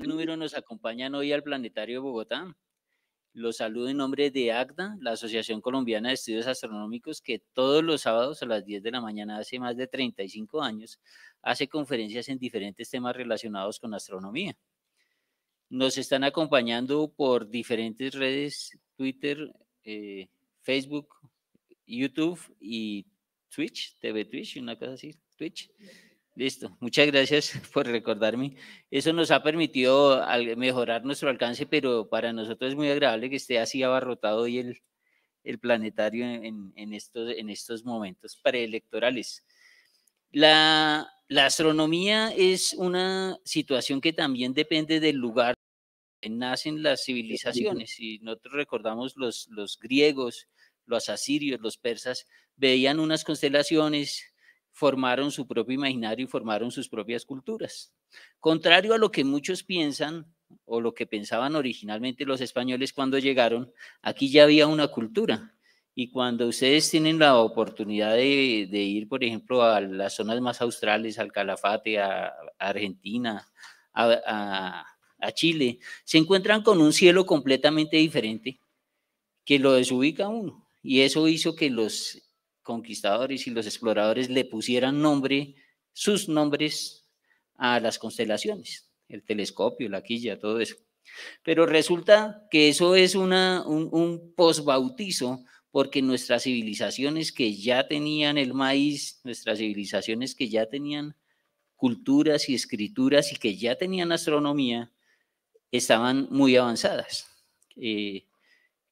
número nos acompañan hoy al Planetario de Bogotá. Los saludo en nombre de AGDA, la Asociación Colombiana de Estudios Astronómicos, que todos los sábados a las 10 de la mañana hace más de 35 años hace conferencias en diferentes temas relacionados con astronomía. Nos están acompañando por diferentes redes, Twitter, eh, Facebook, YouTube y Twitch, TV Twitch, una cosa así, Twitch. Listo, muchas gracias por recordarme. Eso nos ha permitido mejorar nuestro alcance, pero para nosotros es muy agradable que esté así abarrotado hoy el, planetario en, estos, en estos momentos preelectorales. La, astronomía es una situación que también depende del lugar donde nacen las civilizaciones. Y nosotros recordamos los, los griegos, los asirios, los persas, veían unas constelaciones, formaron su propio imaginario y formaron sus propias culturas. Contrario a lo que muchos piensan o lo que pensaban originalmente los españoles cuando llegaron, aquí ya había una cultura. Y cuando ustedes tienen la oportunidad de, ir, por ejemplo, a las zonas más australes, al Calafate, a, Argentina, a, a Chile, se encuentran con un cielo completamente diferente que lo desubica uno. Y eso hizo que los conquistadores y los exploradores le pusieran nombre, sus nombres a las constelaciones, el telescopio, la quilla, todo eso. Pero resulta que eso es una, un, posbautizo porque nuestras civilizaciones que ya tenían el maíz, nuestras civilizaciones que ya tenían culturas y escrituras y que ya tenían astronomía, estaban muy avanzadas. Eh,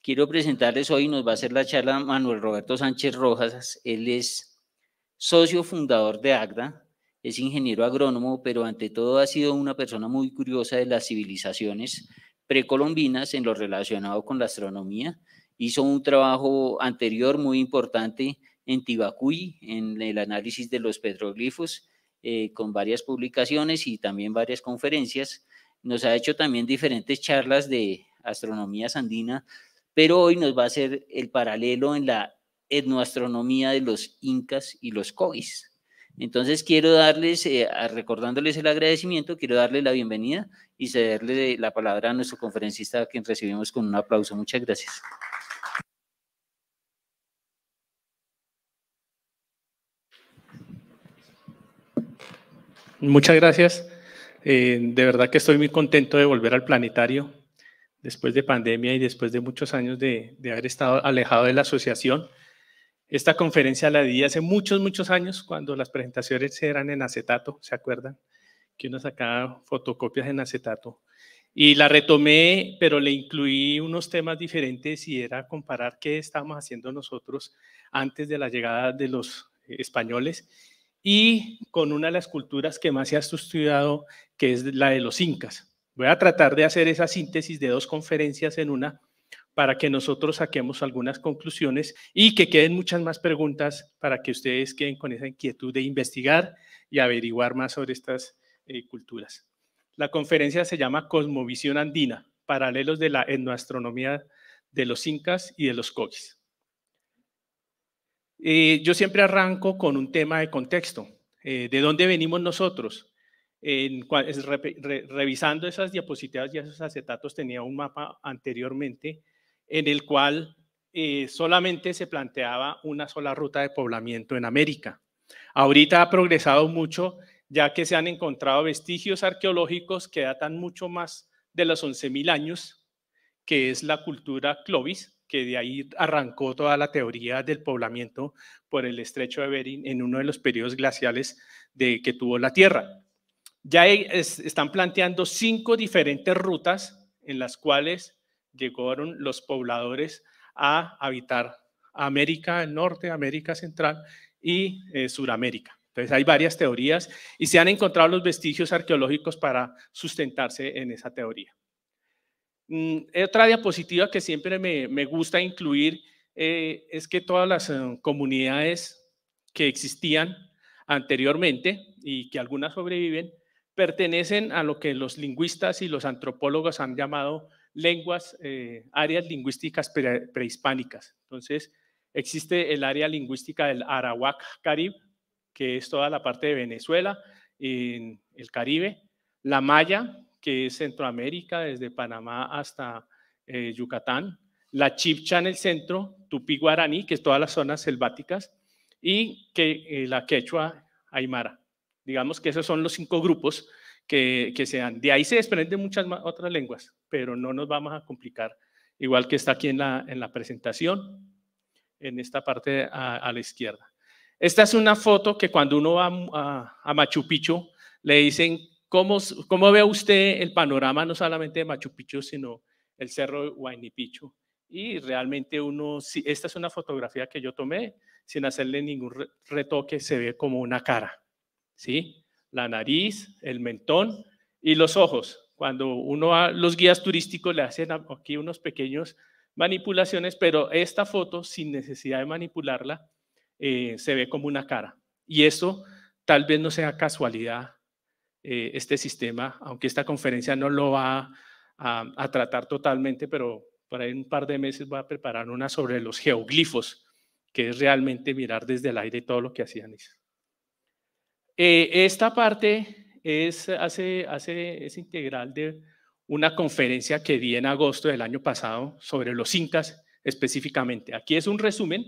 Quiero presentarles hoy, nos va a hacer la charla Manuel Roberto Sánchez Rojas. Él es socio fundador de AGDA, es ingeniero agrónomo, pero ante todo ha sido una persona muy curiosa de las civilizaciones precolombinas en lo relacionado con la astronomía. Hizo un trabajo anterior muy importante en Tibacuy, en el análisis de los petroglifos, eh, con varias publicaciones y también varias conferencias. Nos ha hecho también diferentes charlas de astronomía sandina pero hoy nos va a hacer el paralelo en la etnoastronomía de los incas y los cois. Entonces quiero darles, eh, recordándoles el agradecimiento, quiero darle la bienvenida y cederle la palabra a nuestro conferencista, a quien recibimos con un aplauso. Muchas gracias. Muchas gracias. Eh, de verdad que estoy muy contento de volver al planetario después de pandemia y después de muchos años de, haber estado alejado de la asociación. Esta conferencia la di hace muchos, muchos años, cuando las presentaciones eran en acetato, ¿se acuerdan? Que uno sacaba fotocopias en acetato. Y la retomé, pero le incluí unos temas diferentes y era comparar qué estábamos haciendo nosotros antes de la llegada de los españoles y con una de las culturas que más se ha estudiado, que es la de los incas. Voy a tratar de hacer esa síntesis de dos conferencias en una para que nosotros saquemos algunas conclusiones y que queden muchas más preguntas para que ustedes queden con esa inquietud de investigar y averiguar más sobre estas eh, culturas. La conferencia se llama Cosmovisión Andina, paralelos de la etnoastronomía de los incas y de los coquis. Eh, yo siempre arranco con un tema de contexto. Eh, ¿De dónde venimos nosotros? en, revisando esas diapositivas y esos acetatos tenía un mapa anteriormente en el cual eh, solamente se planteaba una sola ruta de poblamiento en América. Ahorita ha progresado mucho ya que se han encontrado vestigios arqueológicos que datan mucho más de los 11.000 años, que es la cultura Clovis, que de ahí arrancó toda la teoría del poblamiento por el estrecho de Bering en uno de los periodos glaciales de, que tuvo la Tierra. Ya están planteando cinco diferentes rutas en las cuales llegaron los pobladores a habitar América del Norte, América Central y eh, Sudamérica. Entonces hay varias teorías y se han encontrado los vestigios arqueológicos para sustentarse en esa teoría. Mm, otra diapositiva que siempre me, gusta incluir eh, es que todas las eh, comunidades que existían anteriormente y que algunas sobreviven, pertenecen a lo que los lingüistas y los antropólogos han llamado lenguas, eh, áreas lingüísticas prehispánicas. Entonces, existe el área lingüística del Arawak Carib, que es toda la parte de Venezuela, en el Caribe, la Maya, que es Centroamérica, desde Panamá hasta eh, Yucatán, la Chipcha en el centro, tupi Guaraní, que es todas las zonas selváticas, y que, eh, la Quechua Aymara. Digamos que esos son los cinco grupos que, que se dan. De ahí se desprenden muchas otras lenguas, pero no nos vamos a complicar, igual que está aquí en la, en la presentación, en esta parte a, la izquierda. Esta es una foto que cuando uno va a, Machu Picchu, le dicen, ¿cómo, ¿cómo ve usted el panorama no solamente de Machu Picchu, sino el cerro de y realmente uno, esta es una fotografía que yo tomé sin hacerle ningún retoque, se ve como una cara. ¿sí? La nariz, el mentón y los ojos. Cuando uno a los guías turísticos le hacen aquí unos pequeños manipulaciones, pero esta foto, sin necesidad de manipularla, eh, se ve como una cara. Y eso tal vez no sea casualidad eh, este sistema, aunque esta conferencia no lo va a, tratar totalmente, pero para en un par de meses va a preparar una sobre los geoglifos, que es realmente mirar desde el aire todo lo que hacían ellos. Eh, esta parte es, hace, hace, es integral de una conferencia que di en agosto del año pasado sobre los incas específicamente. Aquí es un resumen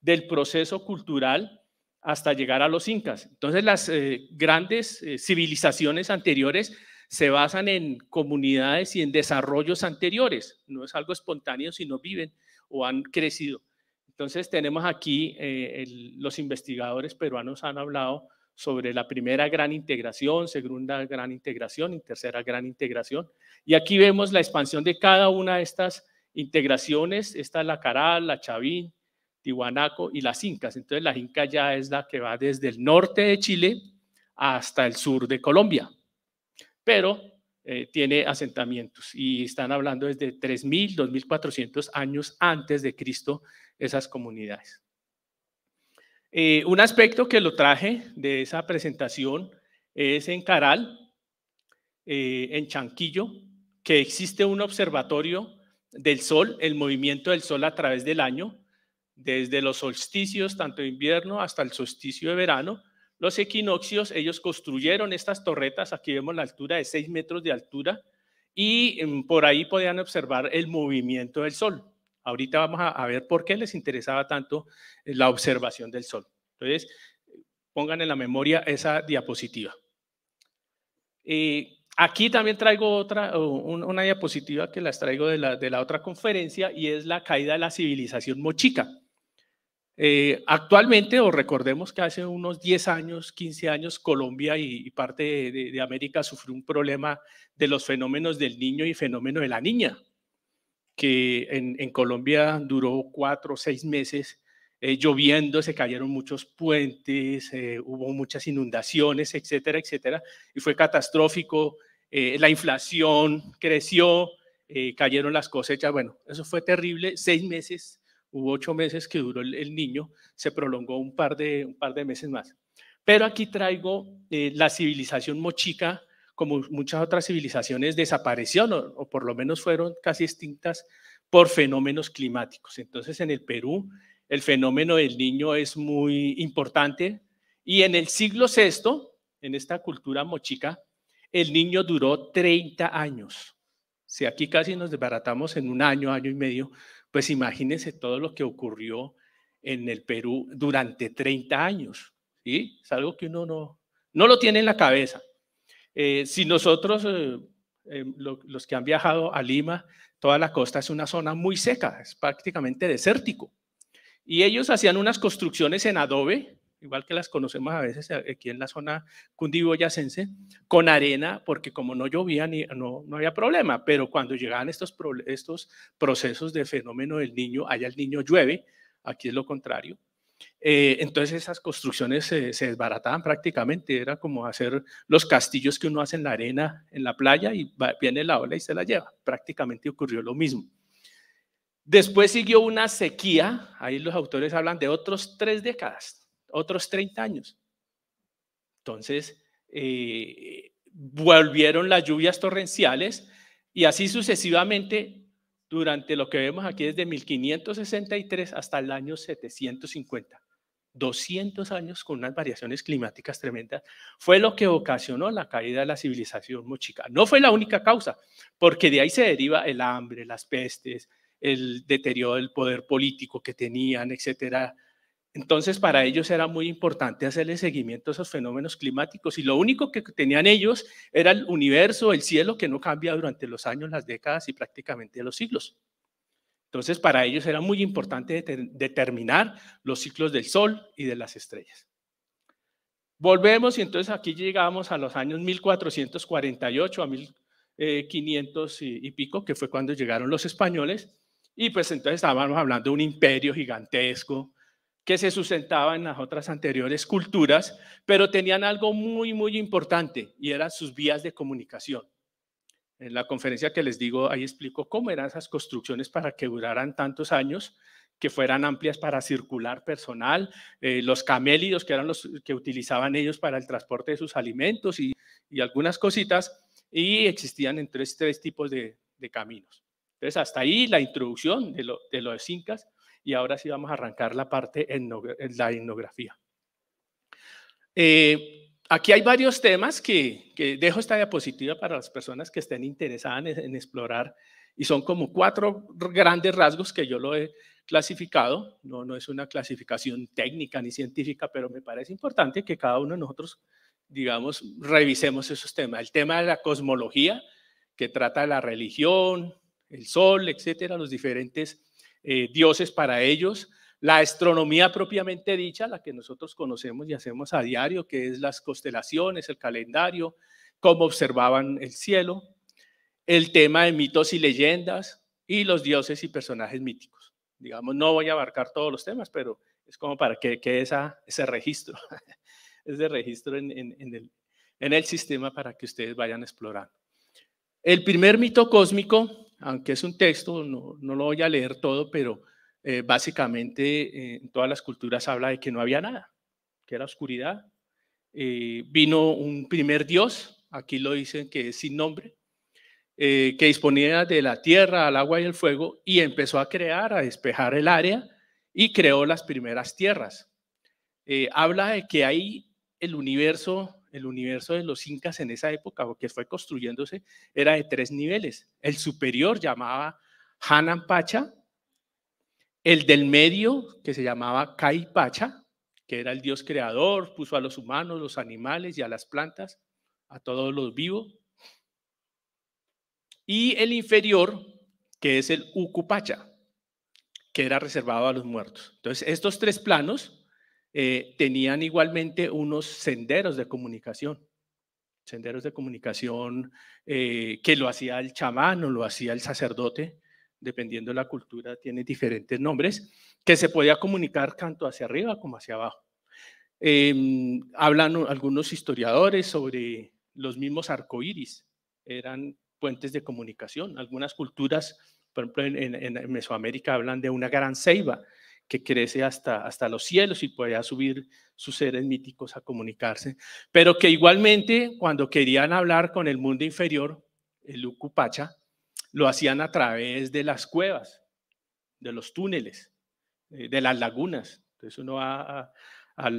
del proceso cultural hasta llegar a los incas. Entonces las eh, grandes eh, civilizaciones anteriores se basan en comunidades y en desarrollos anteriores. No es algo espontáneo, sino viven o han crecido. Entonces tenemos aquí, los investigadores peruanos han hablado sobre la primera gran integración, segunda gran integración y tercera gran integración. Y aquí vemos la expansión de cada una de estas integraciones. Esta es la Caral, la Chavín, Tihuanaco y las Incas. Entonces la Inca ya es la que va desde el norte de Chile hasta el sur de Colombia, pero eh, tiene asentamientos y están hablando desde 3.000, 2.400 años antes de Cristo esas comunidades. Eh, un aspecto que lo traje de esa presentación es en Caral, eh, en Chanquillo, que existe un observatorio del sol, el movimiento del sol a través del año, desde los solsticios, tanto de invierno hasta el solsticio de verano. Los equinoccios, ellos construyeron estas torretas, aquí vemos la altura de 6 metros de altura, y mm, por ahí podían observar el movimiento del sol. Ahorita vamos a, ver por qué les interesaba tanto eh, la observación del Sol. Entonces, pongan en la memoria esa diapositiva. Eh, aquí también traigo otra, una diapositiva que las traigo de la, otra conferencia y es la caída de la civilización mochica. Eh, actualmente, o recordemos que hace unos 10 años, 15 años, Colombia y, parte de, América sufrió un problema de los fenómenos del niño y fenómeno de la niña que en, Colombia duró cuatro o seis meses eh, lloviendo, se cayeron muchos puentes, eh, hubo muchas inundaciones, etcétera, etcétera, y fue catastrófico. Eh, la inflación creció, cayeron las cosechas, bueno, eso fue terrible, seis meses, hubo ocho meses que duró el, niño, se prolongó un par de, un par de meses más. Pero aquí traigo la civilización mochica como muchas otras civilizaciones, desaparecieron o, por lo menos fueron casi extintas por fenómenos climáticos. Entonces, en el Perú, el fenómeno del niño es muy importante y en el siglo VI, en esta cultura mochica, el niño duró 30 años. Si aquí casi nos desbaratamos en un año, año y medio, pues imagínense todo lo que ocurrió en el Perú durante 30 años. ¿sí? Es algo que uno no, no lo tiene en la cabeza. Eh, si nosotros, eh, eh, los que han viajado a Lima, toda la costa es una zona muy seca, es prácticamente desértico. Y ellos hacían unas construcciones en adobe, igual que las conocemos a veces aquí en la zona cundiboyacense, con arena, porque como no llovía ni, no, había problema, pero cuando llegaban estos, estos procesos de fenómeno del niño, allá el niño llueve, aquí es lo contrario, eh, entonces esas construcciones se, desbarataban prácticamente, era como hacer los castillos que uno hace en la arena, en la playa, y viene la ola y se la lleva. Prácticamente ocurrió lo mismo. Después siguió una sequía, ahí los autores hablan de otros tres décadas, otros 30 años. Entonces, eh, volvieron las lluvias torrenciales y así sucesivamente durante lo que vemos aquí desde 1563 hasta el año 750. 200 años con unas variaciones climáticas tremendas, fue lo que ocasionó la caída de la civilización mochica. No fue la única causa, porque de ahí se deriva el hambre, las pestes, el deterioro del poder político que tenían, etcétera, entonces, para ellos era muy importante hacerle seguimiento a esos fenómenos climáticos y lo único que tenían ellos era el universo, el cielo, que no cambia durante los años, las décadas y prácticamente los siglos. Entonces, para ellos era muy importante determinar los ciclos del Sol y de las estrellas. Volvemos y entonces aquí llegamos a los años 1448 a 1500 eh, y, pico, que fue cuando llegaron los españoles, y pues entonces estábamos hablando de un imperio gigantesco, que se sustentaban en las otras anteriores culturas, pero tenían algo muy, muy importante y eran sus vías de comunicación. En la conferencia que les digo, ahí explico cómo eran esas construcciones para que duraran tantos años, que fueran amplias para circular personal, eh, los camélidos, que eran los que utilizaban ellos para el transporte de sus alimentos y, algunas cositas, y existían en tres, tres tipos de, caminos. Entonces, hasta ahí la introducción de los incas, y ahora sí vamos a arrancar la parte en la etnografía. Eh, aquí hay varios temas que, dejo esta diapositiva para las personas que estén interesadas en, explorar y son como cuatro grandes rasgos que yo lo he clasificado. No, no es una clasificación técnica ni científica, pero me parece importante que cada uno de nosotros, digamos, revisemos esos temas. El tema de la cosmología, que trata de la religión, el sol, etcétera, los diferentes eh, dioses para ellos. La astronomía propiamente dicha, la que nosotros conocemos y hacemos a diario, que es las constelaciones, el calendario, cómo observaban el cielo, el tema de mitos y leyendas y los dioses y personajes míticos. Digamos, no voy a abarcar todos los temas, pero es como para que quede ese registro, ese registro el, en el sistema para que ustedes vayan explorando. El primer mito cósmico aunque es un texto, no, lo voy a leer todo, pero eh, básicamente en todas las culturas habla de que no había nada, que era oscuridad. Eh, vino un primer dios, aquí lo dicen que es sin nombre, eh, que disponía de la tierra, el agua y el fuego, y empezó a crear, a despejar el área, y creó las primeras tierras. habla de que ahí el universo el universo de los incas en esa época, o que fue construyéndose, era de tres niveles. El superior llamaba Hanan Pacha, el del medio, que se llamaba Kai Pacha, que era el dios creador, puso a los humanos, los animales y a las plantas, a todos los vivos. Y el inferior, que es el Pacha, que era reservado a los muertos. Entonces, estos tres planos eh, tenían igualmente unos senderos de comunicación, senderos de comunicación eh, que lo hacía el chamán o lo hacía el sacerdote, dependiendo de la cultura, tiene diferentes nombres, que se podía comunicar tanto hacia arriba como hacia abajo. Em, hablan algunos historiadores sobre los mismos arcoíris, eran puentes de comunicación. Algunas culturas, por ejemplo, en, Mesoamérica hablan de una gran ceiba, que crece hasta, hasta los cielos y podía subir sus seres míticos a comunicarse, pero que igualmente cuando querían hablar con el mundo inferior, el Ucupacha, lo hacían a través de las cuevas, de los túneles, eh, de las lagunas. Entonces uno va a,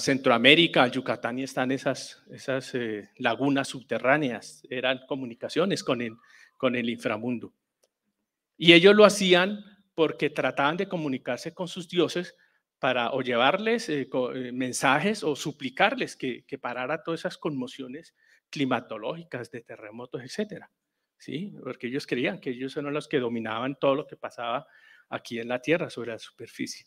Centroamérica, a Yucatán y están esas, esas eh, lagunas subterráneas, eran comunicaciones con el, con el inframundo. Y ellos lo hacían porque trataban de comunicarse con sus dioses para o llevarles eh, eh, mensajes o suplicarles que, parara todas esas conmociones climatológicas de terremotos, etc. ¿Sí? Porque ellos creían que ellos eran los que dominaban todo lo que pasaba aquí en la tierra, sobre la superficie.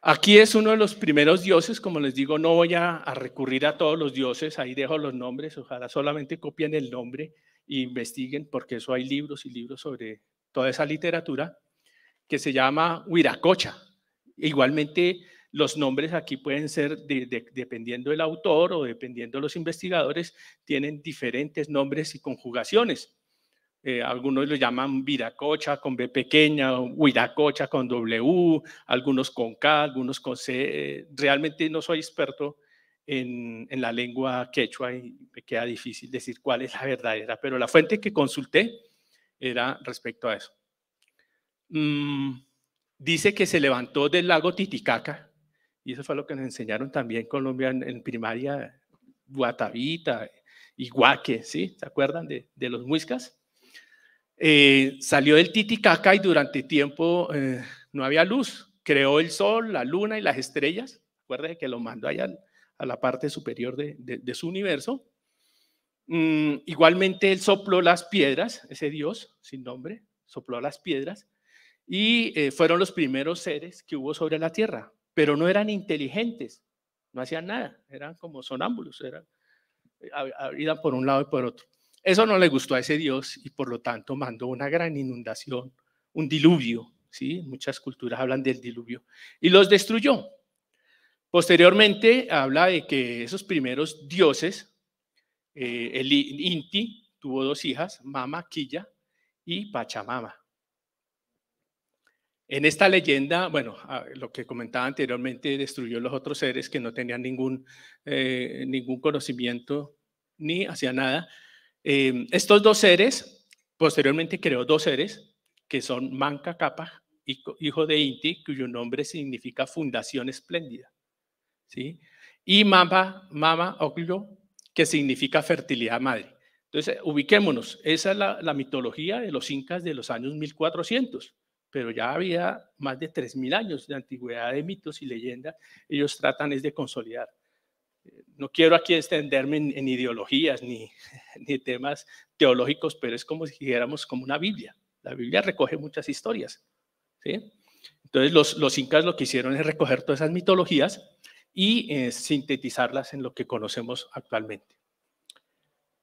Aquí es uno de los primeros dioses, como les digo, no voy a, a, recurrir a todos los dioses, ahí dejo los nombres, ojalá solamente copien el nombre e investiguen, porque eso hay libros y libros sobre toda esa literatura, que se llama Huiracocha. Igualmente, los nombres aquí pueden ser, dependiendo del autor o dependiendo de los investigadores, tienen diferentes nombres y conjugaciones. Eh, algunos lo llaman viracocha con B pequeña, huiracocha con W, algunos con K, algunos con C. Realmente no soy experto en, en la lengua quechua y me queda difícil decir cuál es la verdadera, pero la fuente que consulté era respecto a eso. Mm, dice que se levantó del lago Titicaca, y eso fue lo que nos enseñaron también en Colombia en, primaria, Guatavita, Iguaque, ¿sí? ¿Se acuerdan de, los muiscas? Eh, salió del Titicaca y durante tiempo eh, no había luz. Creó el sol, la luna y las estrellas. Acuérdense que lo mandó allá a la parte superior de su universo. Mm, igualmente él sopló las piedras, ese Dios sin nombre, sopló las piedras y eh, fueron los primeros seres que hubo sobre la tierra, pero no eran inteligentes, no hacían nada, eran como sonámbulos, eran, eh, iban por un lado y por otro. Eso no le gustó a ese Dios y por lo tanto mandó una gran inundación, un diluvio, ¿sí? Muchas culturas hablan del diluvio y los destruyó. Posteriormente habla de que esos primeros dioses eh, el Inti tuvo dos hijas, Mama Quilla y Pachamama. En esta leyenda, bueno, lo que comentaba anteriormente, destruyó los otros seres que no tenían ningún, eh, ningún conocimiento ni hacía nada. Em, estos dos seres, posteriormente creó dos seres, que son Manca y hijo de Inti, cuyo nombre significa fundación espléndida. ¿sí? Y Mama, Mama Oglio, que significa fertilidad madre. Entonces, ubiquémonos, esa es la, mitología de los incas de los años 1400, pero ya había más de 3.000 años de antigüedad de mitos y leyendas, ellos tratan es de consolidar. Eh, no quiero aquí extenderme en, ideologías ni, ni temas teológicos, pero es como si dijéramos como una Biblia. La Biblia recoge muchas historias. ¿sí? Entonces los, los, incas lo que hicieron es recoger todas esas mitologías y eh, sintetizarlas en lo que conocemos actualmente.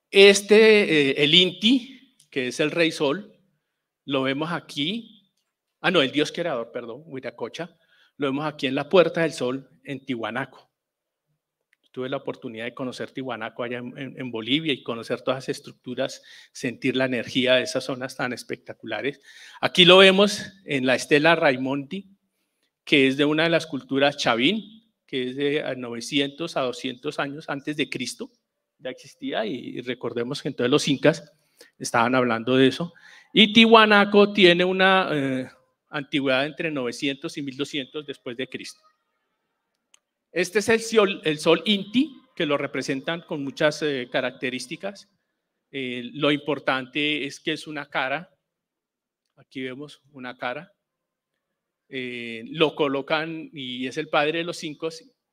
Este, eh, el Inti, que es el Rey Sol, lo vemos aquí, ah no, el Dios Creador, perdón, Huiracocha, lo vemos aquí en la Puerta del Sol en Tihuanaco. Tuve la oportunidad de conocer Tihuanaco allá en, Bolivia y conocer todas las estructuras, sentir la energía de esas zonas tan espectaculares. Aquí lo vemos en la estela Raimondi, que es de una de las culturas chavín, que es de 900 a 200 años antes de Cristo, ya existía y recordemos que entonces los incas estaban hablando de eso. Y Tihuanaco tiene una eh, antigüedad entre 900 y 1200 después de Cristo. Este es el sol, Inti, que lo representan con muchas eh, características. Eh, lo importante es que es una cara. Aquí vemos una cara eh, lo colocan y es el padre de los cinco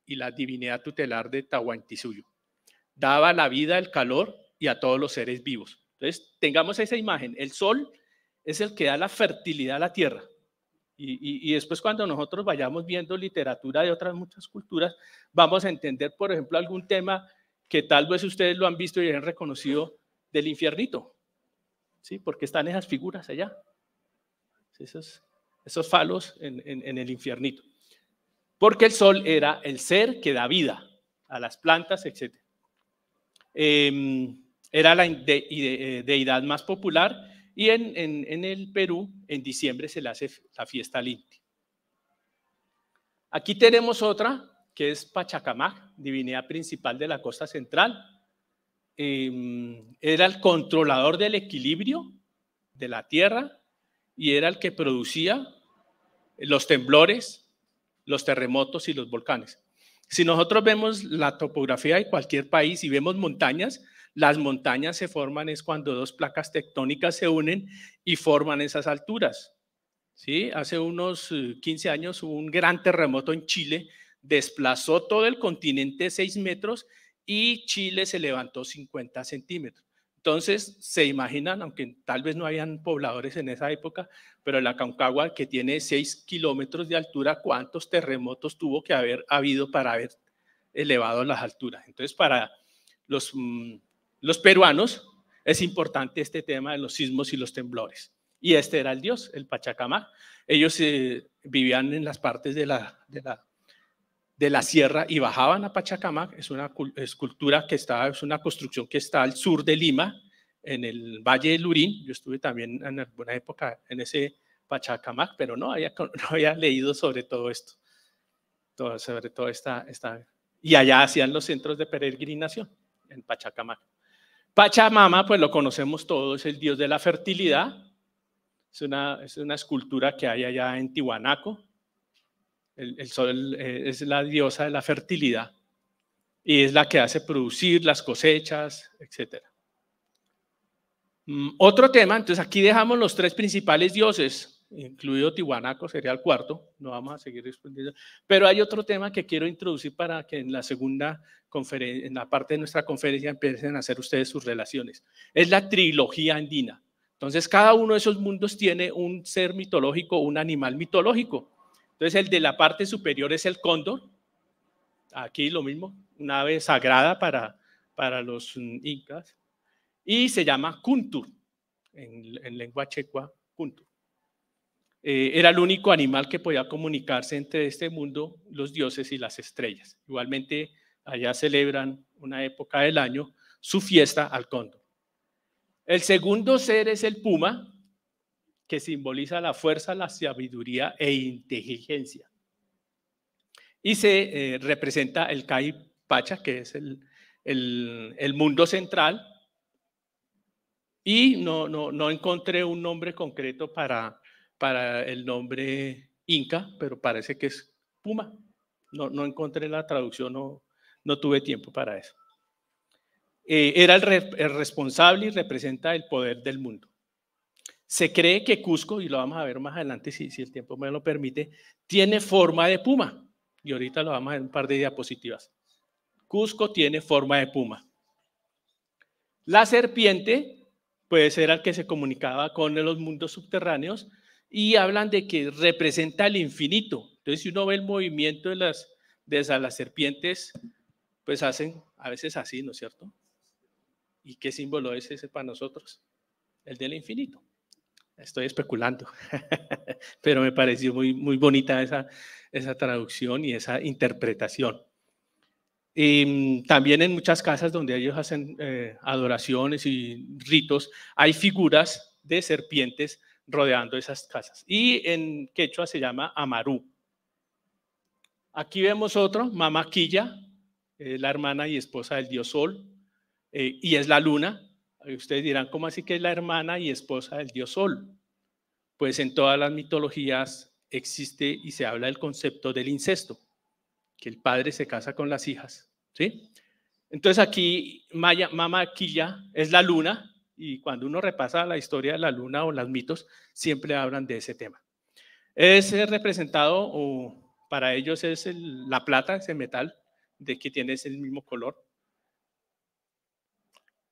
y la divinidad tutelar de Tahuantisuyo. Daba la vida, el calor y a todos los seres vivos. Entonces, tengamos esa imagen. El sol es el que da la fertilidad a la tierra. Y, después cuando nosotros vayamos viendo literatura de otras muchas culturas, vamos a entender, por ejemplo, algún tema que tal vez ustedes lo han visto y han reconocido del infiernito. ¿Sí? Porque están esas figuras allá esos falos en, el infiernito. Porque el sol era el ser que da vida a las plantas, etc. Em, era la eh, deidad más popular y en, el Perú, en diciembre, se le hace la fiesta al Inti. Aquí tenemos otra, que es Pachacamac, divinidad principal de la costa central. Em, era el controlador del equilibrio de la tierra y era el que producía los temblores, los terremotos y los volcanes. Si nosotros vemos la topografía de cualquier país y vemos montañas, las montañas se forman es cuando dos placas tectónicas se unen y forman esas alturas. ¿Sí? Hace unos 15 eh, años un gran terremoto en Chile, desplazó todo el continente 6 metros y Chile se levantó 50 centímetros. Entonces, se imaginan, aunque tal vez no habían pobladores en esa época, pero la Aconcagua que tiene 6 kilómetros de altura, ¿cuántos terremotos tuvo que haber habido para haber elevado las alturas? Entonces, para mm, los, peruanos es importante este tema de los sismos y los temblores. Y este era el dios, el Pachacamac. Ellos eh, vivían en las partes de la de la sierra y bajaban a Pachacamac, es una escultura que está, es una construcción que está al sur de Lima, en el Valle del Lurín, yo estuve también en alguna época en ese Pachacamac, pero no había, no había leído sobre todo esto, todo, sobre todo esta, Y allá hacían los centros de peregrinación, en Pachacamac. Pachamama, pues lo conocemos todos, es el dios de la fertilidad, es una, es una escultura que hay allá en Tihuanaco, el, sol eh, es la diosa de la fertilidad y es la que hace producir las cosechas, etc. Mm, otro tema, entonces aquí dejamos los tres principales dioses, incluido Tihuanaco, sería el cuarto, no vamos a seguir respondiendo, pero hay otro tema que quiero introducir para que en la segunda conferencia, en la parte de nuestra conferencia empiecen a hacer ustedes sus relaciones. Es la trilogía andina. Entonces cada uno de esos mundos tiene un ser mitológico, un animal mitológico. Entonces el de la parte superior es el cóndor. Aquí lo mismo, una ave sagrada para, para los incas. Y se llama kuntur, en, lengua checua, kuntur. Eh, era el único animal que podía comunicarse entre este mundo, los dioses y las estrellas. Igualmente, allá celebran una época del año su fiesta al cóndor. El segundo ser es el puma, que simboliza la fuerza, la sabiduría e inteligencia. Y se eh, representa el Kai Pacha, que es el, el, mundo central. Y no, no, no, encontré un nombre concreto para, para el nombre Inca, pero parece que es Puma. No, no encontré la traducción, no, no tuve tiempo para eso. Eh, era el responsable y representa el poder del mundo. Se cree que Cusco, y lo vamos a ver más adelante si, el tiempo me lo permite, tiene forma de puma. Y ahorita lo vamos a ver en un par de diapositivas. Cusco tiene forma de puma. La serpiente, puede ser el que se comunicaba con los mundos subterráneos, y hablan de que representa el infinito. Entonces, si uno ve el movimiento de las, de las serpientes, pues hacen a veces así, ¿no es cierto? ¿Y qué símbolo es ese para nosotros? El del infinito. Estoy especulando, pero me pareció muy, muy bonita esa, esa traducción y esa interpretación. Y em, también en muchas casas donde ellos hacen eh, adoraciones y ritos, hay figuras de serpientes rodeando esas casas. Y en quechua se llama Amaru. Aquí vemos otro, Mamaquilla, eh, la hermana y esposa del dios Sol, eh, y es la luna, Ustedes dirán, ¿cómo así que es la hermana y esposa del dios Sol? Pues en todas las mitologías existe y se habla del concepto del incesto, que el padre se casa con las hijas, ¿sí? Entonces aquí Maya, Mama Quilla es la luna y cuando uno repasa la historia de la luna o las mitos, siempre hablan de ese tema. Es representado, o para ellos es la plata, ese metal, de que tiene el mismo color,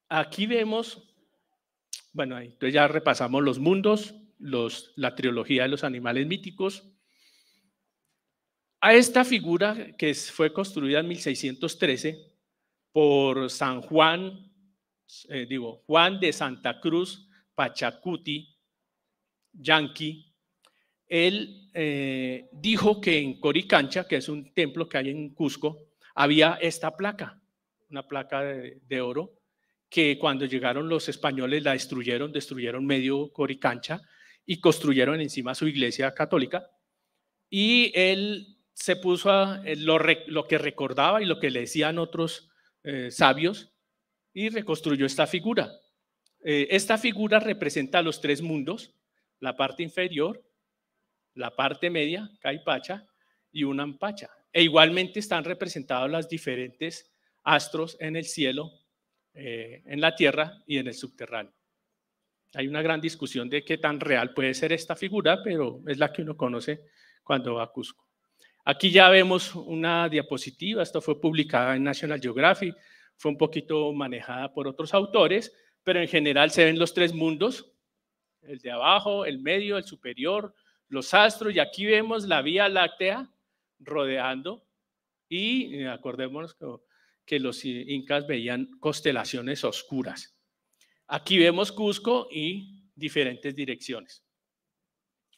Aquí vemos, bueno, entonces ya repasamos los mundos, los, la trilogía de los animales míticos. A esta figura que fue construida en 1613 por San Juan, eh, digo, Juan de Santa Cruz Pachacuti, yanqui, él eh, dijo que en Coricancha, que es un templo que hay en Cusco, había esta placa, una placa de oro, que cuando llegaron los españoles la destruyeron, destruyeron medio Coricancha y construyeron encima su iglesia católica. Y él se puso a lo, que recordaba y lo que le decían otros eh, sabios y reconstruyó esta figura. Eh, esta figura representa los tres mundos, la parte inferior, la parte media, Caipacha, y una Ampacha. E igualmente están representados los diferentes astros en el cielo eh, en la tierra y en el subterráneo. Hay una gran discusión de qué tan real puede ser esta figura, pero es la que uno conoce cuando va a Cusco. Aquí ya vemos una diapositiva, esto fue publicada en National Geographic, fue un poquito manejada por otros autores, pero en general se ven los tres mundos, el de abajo, el medio, el superior, los astros, y aquí vemos la Vía Láctea rodeando, y acordémonos que que los incas veían constelaciones oscuras. Aquí vemos Cusco y diferentes direcciones.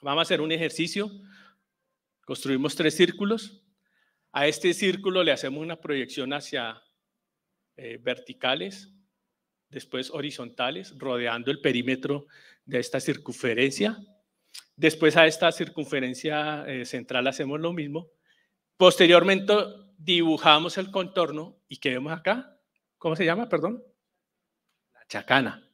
Vamos a hacer un ejercicio. Construimos tres círculos. A este círculo le hacemos una proyección hacia eh, verticales, después horizontales, rodeando el perímetro de esta circunferencia. Después a esta circunferencia eh, central hacemos lo mismo. Posteriormente dibujamos el contorno y ¿qué vemos acá? ¿Cómo se llama? Perdón. La chacana.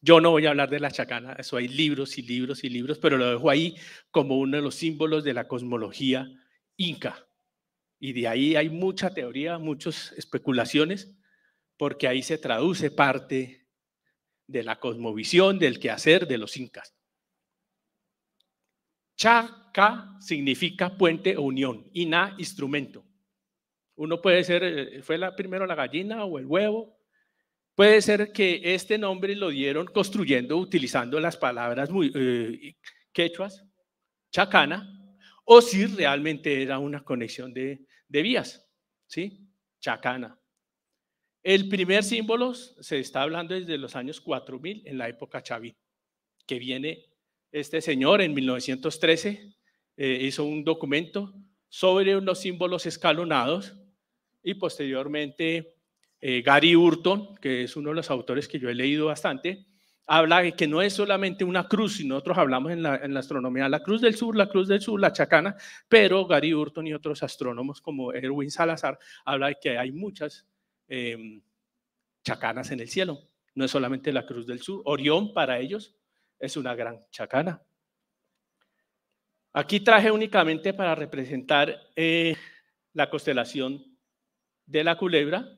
Yo no voy a hablar de la chacana, eso hay libros y libros y libros, pero lo dejo ahí como uno de los símbolos de la cosmología inca. Y de ahí hay mucha teoría, muchas especulaciones, porque ahí se traduce parte de la cosmovisión, del quehacer de los incas. Chaca significa puente o unión y instrumento. Uno puede ser, eh, fue la, primero la gallina o el huevo. Puede ser que este nombre lo dieron construyendo, utilizando las palabras muy, eh, quechuas, chacana, o si realmente era una conexión de, vías, ¿sí? Chacana. El primer símbolo se está hablando desde los años 4000, en la época Chavín, que viene este señor en 1913, eh, hizo un documento sobre unos símbolos escalonados y posteriormente eh, Gary Hurton, que es uno de los autores que yo he leído bastante, habla de que no es solamente una cruz, y nosotros hablamos en la, en la, astronomía, la cruz del sur, la cruz del sur, la chacana, pero Gary Hurton y otros astrónomos como Erwin Salazar habla de que hay muchas em, chacanas en el cielo, no es solamente la cruz del sur, Orión para ellos es una gran chacana. Aquí traje únicamente para representar eh, la constelación de la culebra,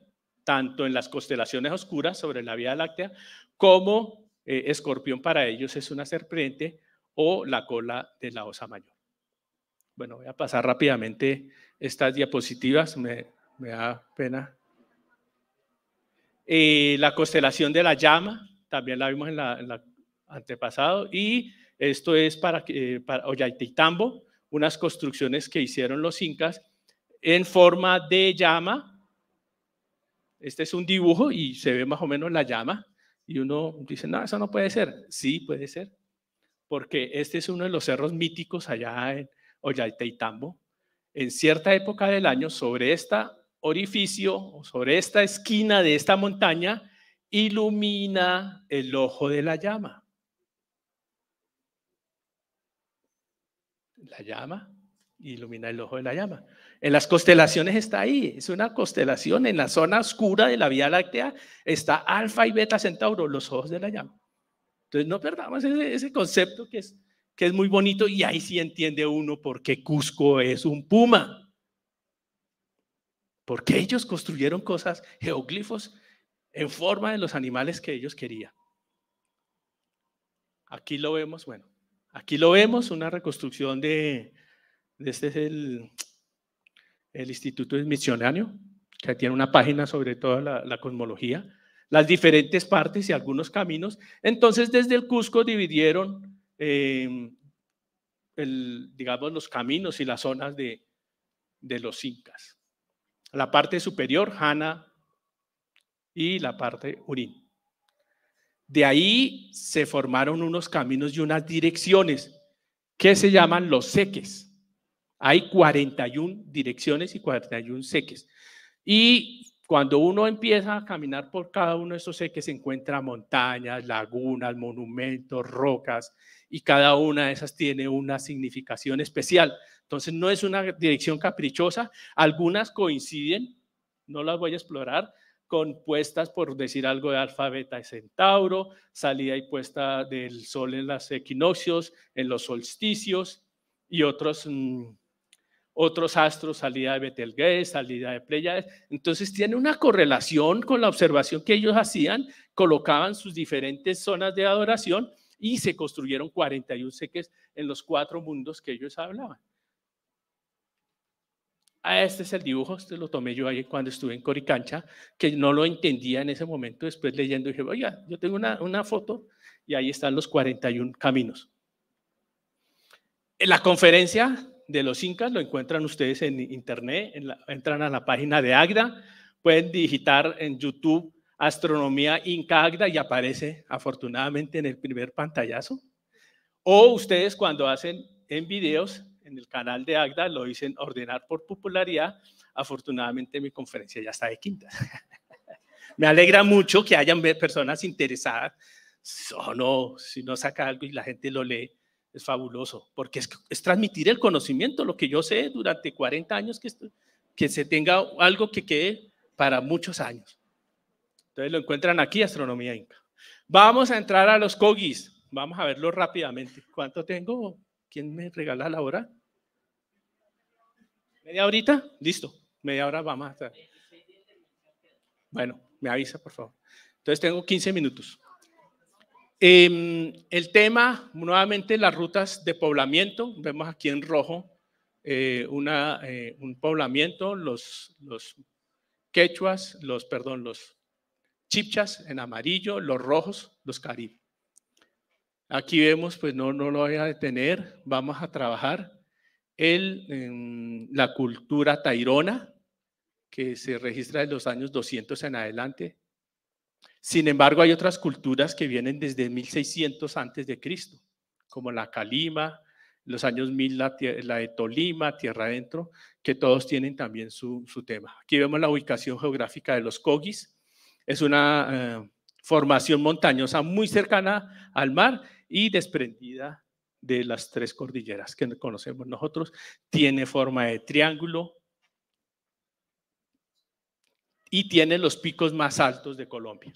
tanto en las constelaciones oscuras sobre la Vía Láctea, como eh, escorpión para ellos es una serpiente o la cola de la osa mayor. Bueno, voy a pasar rápidamente estas diapositivas, me, da pena. Eh, la constelación de la llama, también la vimos en la, antepasado, y esto es para, que eh, para unas construcciones que hicieron los incas en forma de llama, este es un dibujo y se ve más o menos la llama y uno dice, no, eso no puede ser. Sí, puede ser, porque este es uno de los cerros míticos allá en Ollantaytambo. En cierta época del año, sobre este orificio, sobre esta esquina de esta montaña, ilumina el ojo de la llama. La llama ilumina el ojo de la llama. En las constelaciones está ahí, es una constelación en la zona oscura de la Vía Láctea, está Alfa y Beta Centauro, los ojos de la llama. Entonces no perdamos ese, concepto que es, que es muy bonito y ahí sí entiende uno por qué Cusco es un puma. Porque ellos construyeron cosas, geoglifos, en forma de los animales que ellos querían. Aquí lo vemos, bueno, aquí lo vemos, una reconstrucción de este es el, el Instituto Misionario, que tiene una página sobre toda la, cosmología, las diferentes partes y algunos caminos. Entonces, desde el Cusco dividieron, em, digamos, los caminos y las zonas de, de los incas. La parte superior, Hana, y la parte Urín. De ahí se formaron unos caminos y unas direcciones que se llaman los seques. Hay 41 direcciones y 41 seques. Y cuando uno empieza a caminar por cada uno de esos seques, se encuentra montañas, lagunas, monumentos, rocas, y cada una de esas tiene una significación especial. Entonces, no es una dirección caprichosa. Algunas coinciden, no las voy a explorar, con puestas, por decir algo, de alfa, beta centauro, salida y puesta del sol en los equinoccios, en los solsticios, y otros mm, otros astros, salida de Betelgeuse, salida de Pleiades. Entonces tiene una correlación con la observación que ellos hacían, colocaban sus diferentes zonas de adoración y se construyeron 41 seques en los cuatro mundos que ellos hablaban. Ah, este es el dibujo, este lo tomé yo ayer cuando estuve en Coricancha, que no lo entendía en ese momento, después leyendo dije, oiga, yo tengo una, una foto y ahí están los 41 caminos. En la conferencia de los incas, lo encuentran ustedes en internet, entran a la página de Agda, pueden digitar en YouTube Astronomía Inca Agda y aparece afortunadamente en el primer pantallazo. O ustedes cuando hacen en videos en el canal de Agda, lo dicen ordenar por popularidad, afortunadamente mi conferencia ya está de quinta. Me alegra mucho que hayan personas interesadas o no, si no saca algo y la gente lo lee, es fabuloso, porque es, transmitir el conocimiento, lo que yo sé durante 40 años, que, que se tenga algo que quede para muchos años. Entonces lo encuentran aquí, Astronomía Inca. Vamos a entrar a los cogis Vamos a verlo rápidamente. ¿Cuánto tengo? ¿Quién me regala la hora? ¿Media horita? Listo. Media hora vamos a estar. Bueno, me avisa, por favor. Entonces tengo 15 minutos. Em, el tema, nuevamente, las rutas de poblamiento. Vemos aquí en rojo eh, una, eh, un poblamiento, los, los quechuas, los, perdón, los chipchas en amarillo, los rojos, los caribes. Aquí vemos, pues no, no lo voy a detener, vamos a trabajar el, em, la cultura tairona, que se registra de los años 200 en adelante, sin embargo, hay otras culturas que vienen desde 1600 antes de Cristo, como la Calima, los años 1000 la, de Tolima, Tierra Adentro, que todos tienen también su, tema. Aquí vemos la ubicación geográfica de los Cogis. Es una eh, formación montañosa muy cercana al mar y desprendida de las tres cordilleras que conocemos nosotros. Tiene forma de triángulo, y tiene los picos más altos de Colombia.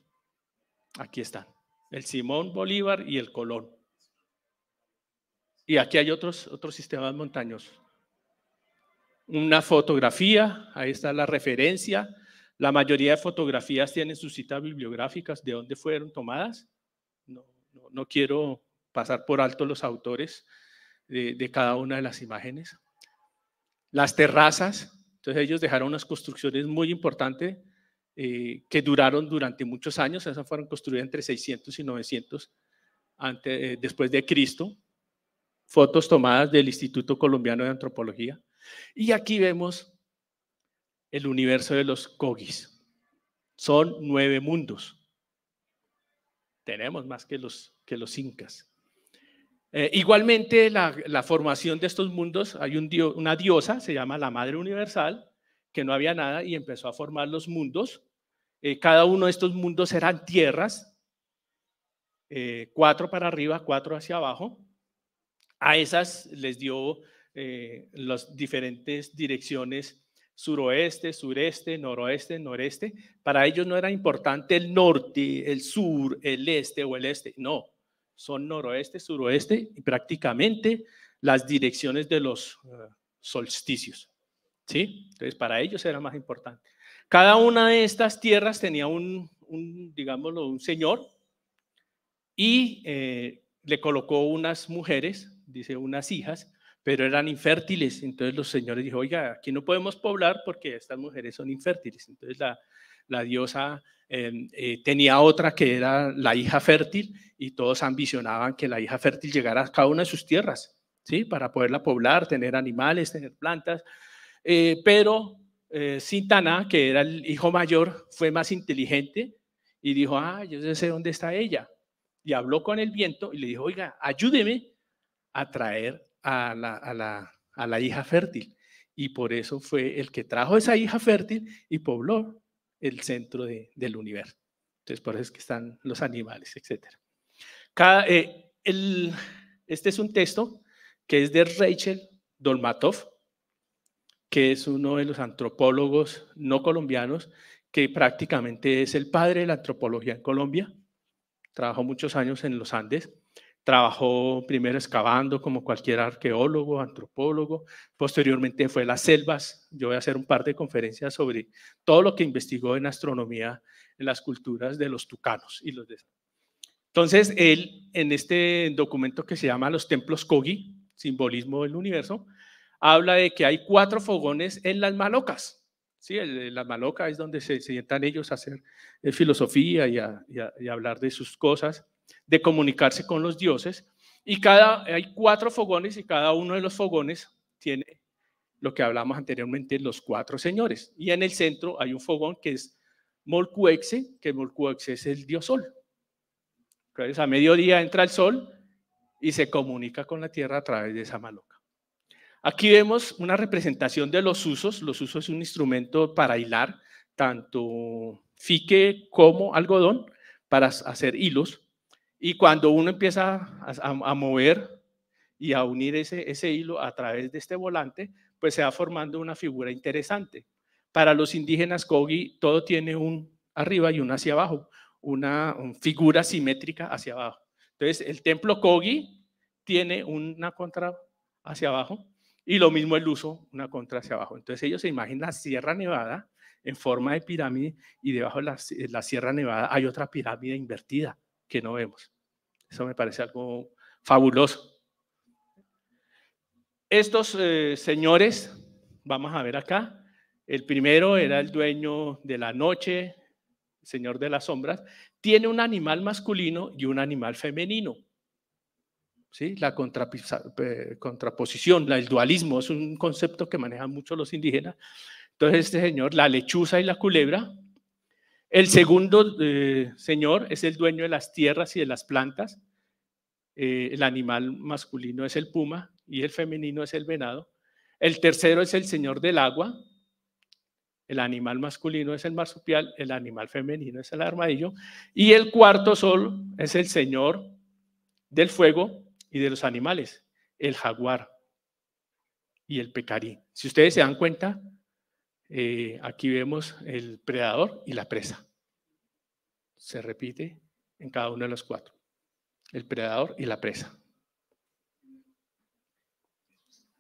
Aquí están, el Simón Bolívar y el Colón. Y aquí hay otros, otros sistemas montañosos. Una fotografía, ahí está la referencia. La mayoría de fotografías tienen sus citas bibliográficas de dónde fueron tomadas. No, quiero pasar por alto los autores de, de cada una de las imágenes. Las terrazas, entonces ellos dejaron unas construcciones muy importantes eh, que duraron durante muchos años, esas fueron construidas entre 600 y 900 eh, después de Cristo, fotos tomadas del Instituto Colombiano de Antropología. Y aquí vemos el universo de los Cogis. Son nueve mundos. Tenemos más que los, que los incas. Eh, igualmente, la, formación de estos mundos, hay un dio, una diosa, se llama la Madre Universal, que no había nada y empezó a formar los mundos. Eh, cada uno de estos mundos eran tierras, eh, cuatro para arriba, cuatro hacia abajo. A esas les dio las diferentes direcciones suroeste, sureste, noroeste, noreste. Para ellos no era importante el norte, el sur, el este o el este, no son noroeste, suroeste y prácticamente las direcciones de los eh, solsticios. ¿Sí? Entonces, para ellos era más importante. Cada una de estas tierras tenía un, digámoslo, un señor y eh, le colocó unas mujeres, dice unas hijas, pero eran infértiles. Entonces los señores dijo, oiga, aquí no podemos poblar porque estas mujeres son infértiles. Entonces la, la diosa em, eh, tenía otra que era la hija fértil y todos ambicionaban que la hija fértil llegara a cada una de sus tierras, ¿sí? Para poderla poblar, tener animales, tener plantas. Eh, pero eh, Sintana, que era el hijo mayor, fue más inteligente y dijo, ah, yo sé dónde está ella. Y habló con el viento y le dijo, oiga, ayúdeme a traer a la, a la hija fértil. Y por eso fue el que trajo esa hija fértil y pobló el centro del universo. Entonces, por eso es que están los animales, etcétera. Cada, eh, el, este es un texto que es de Rachel Dolmatov, que es uno de los antropólogos no colombianos, que prácticamente es el padre de la antropología en Colombia. Trabajó muchos años en los Andes Trabajó primero excavando como cualquier arqueólogo, antropólogo, posteriormente fue a las selvas. Yo voy a hacer un par de conferencias sobre todo lo que investigó en astronomía en las culturas de los tucanos y los de... Entonces, él en este documento que se llama Los templos Kogi, simbolismo del universo, habla de que hay cuatro fogones en las malocas. Sí, la malocas es donde se sientan ellos a hacer eh, filosofía y y a hablar de sus cosas de comunicarse con los dioses. Y cada, hay cuatro fogones y cada uno de los fogones tiene lo que hablamos anteriormente, los cuatro señores. Y en el centro hay un fogón que es Molcuexe, que Molcuexe es el dios sol. Entonces a mediodía entra el sol y se comunica con la tierra a través de esa maloca. Aquí vemos una representación de los usos. Los usos es un instrumento para hilar tanto fique como algodón para hacer hilos. Y cuando uno empieza a, mover y a unir ese, hilo a través de este volante, pues se va formando una figura interesante. Para los indígenas Kogi, todo tiene un arriba y un hacia abajo, una, figura simétrica hacia abajo. Entonces, el templo Kogi tiene una contra hacia abajo y lo mismo el uso, una contra hacia abajo. Entonces, ellos se imaginan la Sierra Nevada en forma de pirámide y debajo de la Sierra Nevada hay otra pirámide invertida que no vemos. Eso me parece algo fabuloso. Estos eh, señores, vamos a ver acá, el primero era el dueño de la noche, el señor de las sombras, tiene un animal masculino y un animal femenino. ¿Sí? La eh, contraposición, el dualismo es un concepto que manejan mucho los indígenas. Entonces este señor, la lechuza y la culebra. El segundo eh, señor es el dueño de las tierras y de las plantas. Eh, el animal masculino es el puma y el femenino es el venado. El tercero es el señor del agua. El animal masculino es el marsupial, el animal femenino es el armadillo. Y el cuarto sol es el señor del fuego y de los animales, el jaguar y el pecarí. Si ustedes se dan cuenta, eh, aquí vemos el predador y la presa. Se repite en cada uno de los cuatro el predador y la presa.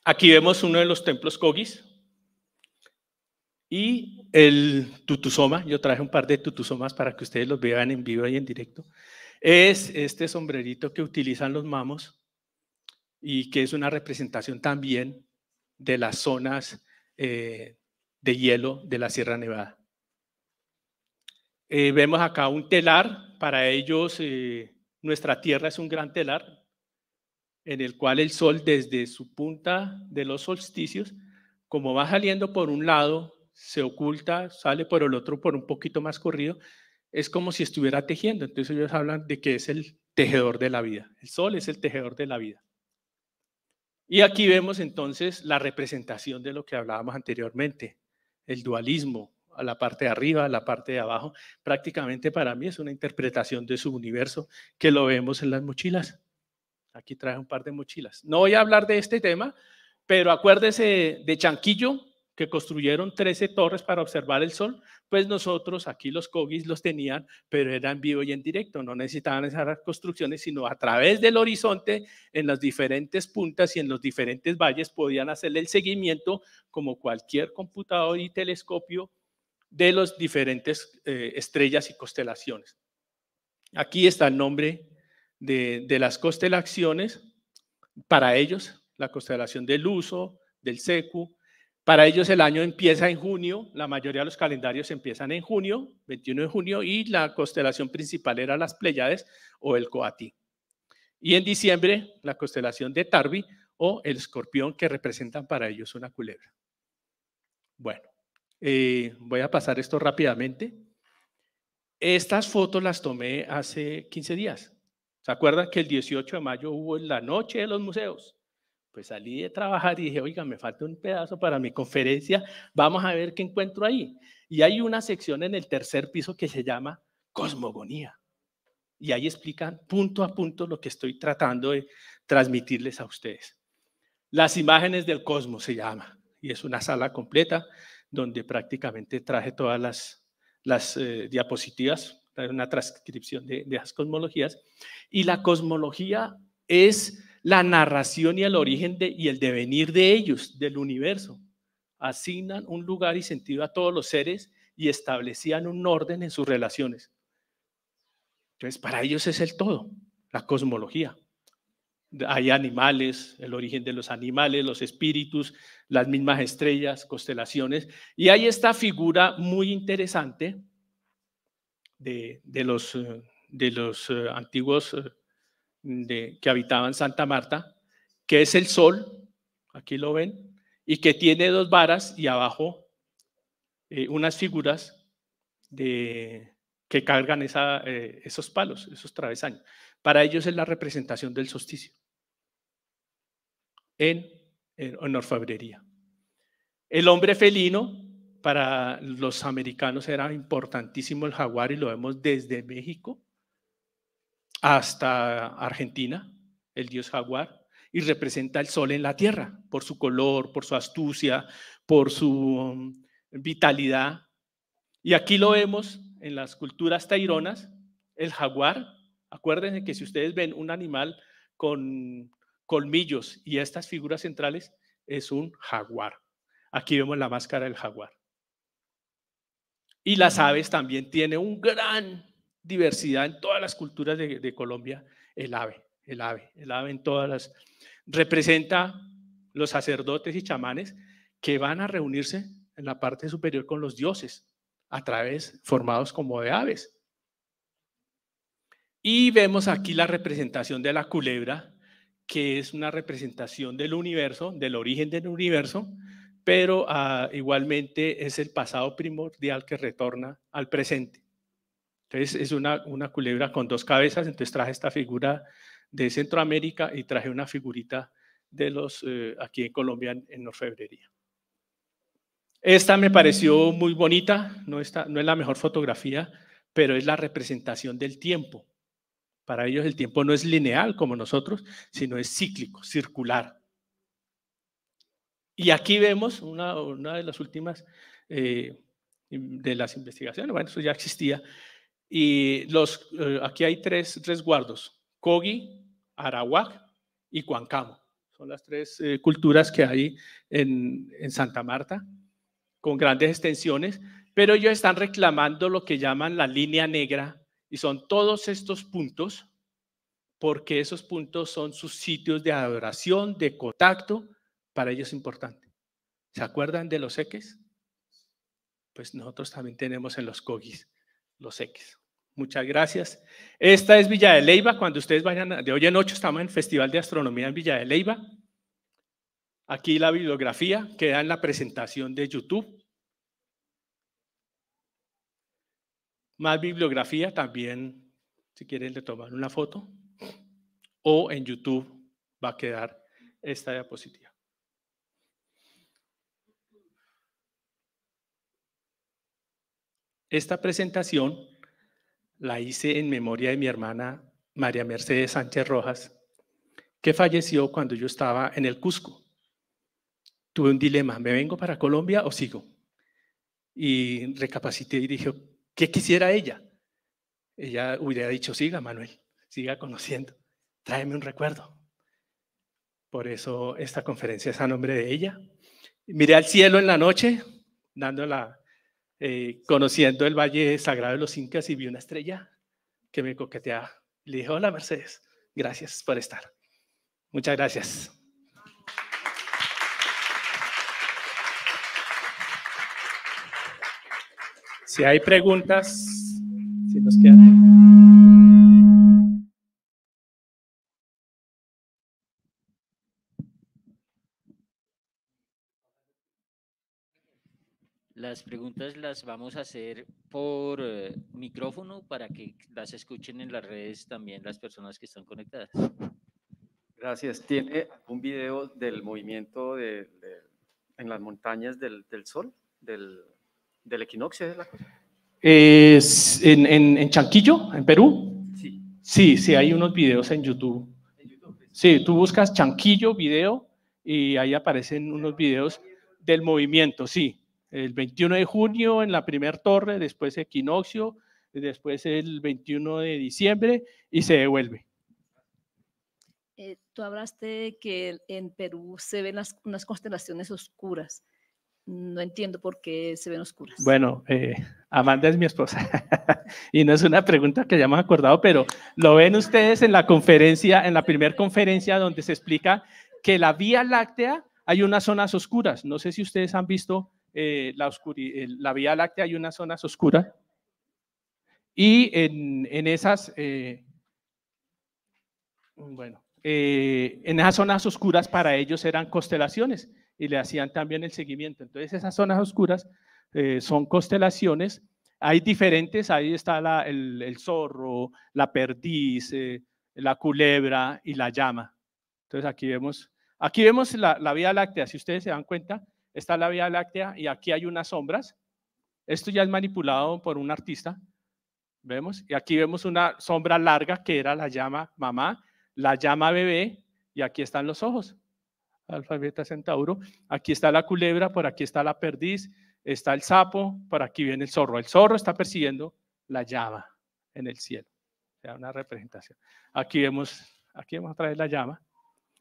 Aquí vemos uno de los templos Kogis y el tutusoma. Yo traje un par de tutusomas para que ustedes los vean en vivo y en directo. Es este sombrerito que utilizan los mamos y que es una representación también de las zonas eh, de hielo de la Sierra Nevada. Eh, vemos acá un telar, para ellos eh, nuestra Tierra es un gran telar en el cual el sol desde su punta de los solsticios, como va saliendo por un lado, se oculta, sale por el otro por un poquito más corrido, es como si estuviera tejiendo. Entonces ellos hablan de que es el tejedor de la vida. El sol es el tejedor de la vida. Y aquí vemos entonces la representación de lo que hablábamos anteriormente, el dualismo, la parte de arriba, a la parte de abajo. Prácticamente para mí es una interpretación de su universo que lo vemos en las mochilas. Aquí traje un par de mochilas. No voy a hablar de este tema, pero acuérdese de Chanquillo, que construyeron 13 torres para observar el sol, pues nosotros aquí los cogis los tenían, pero eran vivo y en directo, no necesitaban esas construcciones, sino a través del horizonte, en las diferentes puntas y en los diferentes valles podían hacerle el seguimiento como cualquier computador y telescopio de las diferentes eh, estrellas y constelaciones. Aquí está el nombre de, las constelaciones. Para ellos, la constelación del Uso, del Secu. Para ellos el año empieza en junio, la mayoría de los calendarios empiezan en junio, 21 de junio, y la constelación principal era las Pleiades o el Coati. Y en diciembre, la constelación de Tarbi o el escorpión que representan para ellos una culebra. Bueno, eh, voy a pasar esto rápidamente. Estas fotos las tomé hace 15 días. ¿Se acuerdan que el 18 de mayo hubo la noche de los museos? Pues salí de trabajar y dije, oiga, me falta un pedazo para mi conferencia, vamos a ver qué encuentro ahí. Y hay una sección en el tercer piso que se llama Cosmogonía. Y ahí explican punto a punto lo que estoy tratando de transmitirles a ustedes. Las imágenes del cosmos se llama, y es una sala completa donde prácticamente traje todas las, las eh, diapositivas, una transcripción de, las cosmologías. Y la cosmología es la narración y el origen y el devenir de ellos, del universo. Asignan un lugar y sentido a todos los seres y establecían un orden en sus relaciones. Entonces, para ellos es el todo, la cosmología hay animales, el origen de los animales, los espíritus, las mismas estrellas, constelaciones. Y hay esta figura muy interesante de, los, de los eh, eh, antiguos eh, que habitaban Santa Marta, que es el sol, aquí lo ven, y que tiene dos varas y abajo unas figuras de, que cargan esa, esos palos, esos travesaños. Para ellos es la representación del solsticio en, en, orfebrería. El hombre felino, para los americanos era importantísimo el jaguar y lo vemos desde México hasta Argentina, el dios jaguar, y representa el sol en la tierra por su color, por su astucia, por su um, vitalidad. Y aquí lo vemos en las culturas taironas, el jaguar. Acuérdense que si ustedes ven un animal con colmillos y estas figuras centrales es un jaguar. Aquí vemos la máscara del jaguar. Y las aves también tiene una gran diversidad en todas las culturas de, de Colombia, el ave, el ave, el ave en todas las... Representa los sacerdotes y chamanes que van a reunirse en la parte superior con los dioses, a través formados como de aves. Y vemos aquí la representación de la culebra que es una representación del universo, del origen del universo, pero ah, igualmente es el pasado primordial que retorna al presente. Entonces es una, culebra con dos cabezas, entonces traje esta figura de Centroamérica y traje una figurita de los eh, aquí en Colombia en orfebrería. Esta me pareció muy bonita, no, está, no es la mejor fotografía, pero es la representación del tiempo. Para ellos el tiempo no es lineal como nosotros, sino es cíclico, circular. Y aquí vemos una, de las últimas eh, de las investigaciones, bueno, eso ya existía. Y los, eh, aquí hay tres, tres guardos, Kogi, Arawak y Cuancamo. Son las tres eh, culturas que hay en, en Santa Marta, con grandes extensiones, pero ellos están reclamando lo que llaman la línea negra y son todos estos puntos, porque esos puntos son sus sitios de adoración, de contacto, para ellos es importante. ¿Se acuerdan de los eques? Pues nosotros también tenemos en los cogis los x Muchas gracias. Esta es Villa de Leiva. Cuando ustedes vayan, de hoy en ocho estamos en Festival de Astronomía en Villa de Leiva. Aquí la bibliografía queda en la presentación de YouTube. Más bibliografía también, si quieren, le toman una foto. O en YouTube va a quedar esta diapositiva. Esta presentación la hice en memoria de mi hermana María Mercedes Sánchez Rojas, que falleció cuando yo estaba en el Cusco. Tuve un dilema, ¿me vengo para Colombia o sigo? Y recapacité y dije, ¿Qué quisiera ella? Ella hubiera dicho, siga Manuel, siga conociendo, tráeme un recuerdo. Por eso esta conferencia es a nombre de ella. Miré al cielo en la noche, dándola, eh, conociendo el Valle Sagrado de los Incas y vi una estrella que me coqueteaba. Le dije, hola Mercedes, gracias por estar. Muchas gracias. Si hay preguntas, si nos quedan. Las preguntas las vamos a hacer por eh, micrófono para que las escuchen en las redes también las personas que están conectadas. Gracias. ¿Tiene un video del movimiento en las montañas del, del sol? Del, ¿Del equinoccio es la cosa? en, Chanquillo, en Perú. Sí. Sí, hay unos videos en YouTube. Pues. Sí, tú buscas Chanquillo video y ahí aparecen unos videos del movimiento, sí. El 21 de junio en la primera torre, después equinoccio, después el 21 de diciembre y se devuelve. Eh, tú hablaste que en Perú se ven unas constelaciones oscuras no entiendo por qué se ven oscuras. Bueno, eh, Amanda es mi esposa y no es una pregunta que ya acordado, pero lo ven ustedes en la conferencia, en la primera conferencia donde se explica que la Vía Láctea hay unas zonas oscuras. No sé si ustedes han visto eh, la, eh, la Vía Láctea, hay unas zonas oscuras. Y en, esas, eh, bueno, eh, en esas zonas oscuras para ellos eran constelaciones y le hacían también el seguimiento. Entonces esas zonas oscuras eh, son constelaciones. Hay diferentes, ahí está el, zorro, la perdiz, la culebra y la llama. Entonces aquí vemos, aquí vemos la, la Vía Láctea, si ustedes se dan cuenta, está la Vía Láctea y aquí hay unas sombras. Esto ya es manipulado por un artista, vemos, y aquí vemos una sombra larga que era la llama mamá la llama bebé y aquí están los ojos. alfabeta centauro. Aquí está la culebra, por aquí está la perdiz, está el sapo, por aquí viene el zorro. El zorro está persiguiendo la llama en el cielo. O sea, una representación. Aquí vemos, aquí vemos otra vez la llama.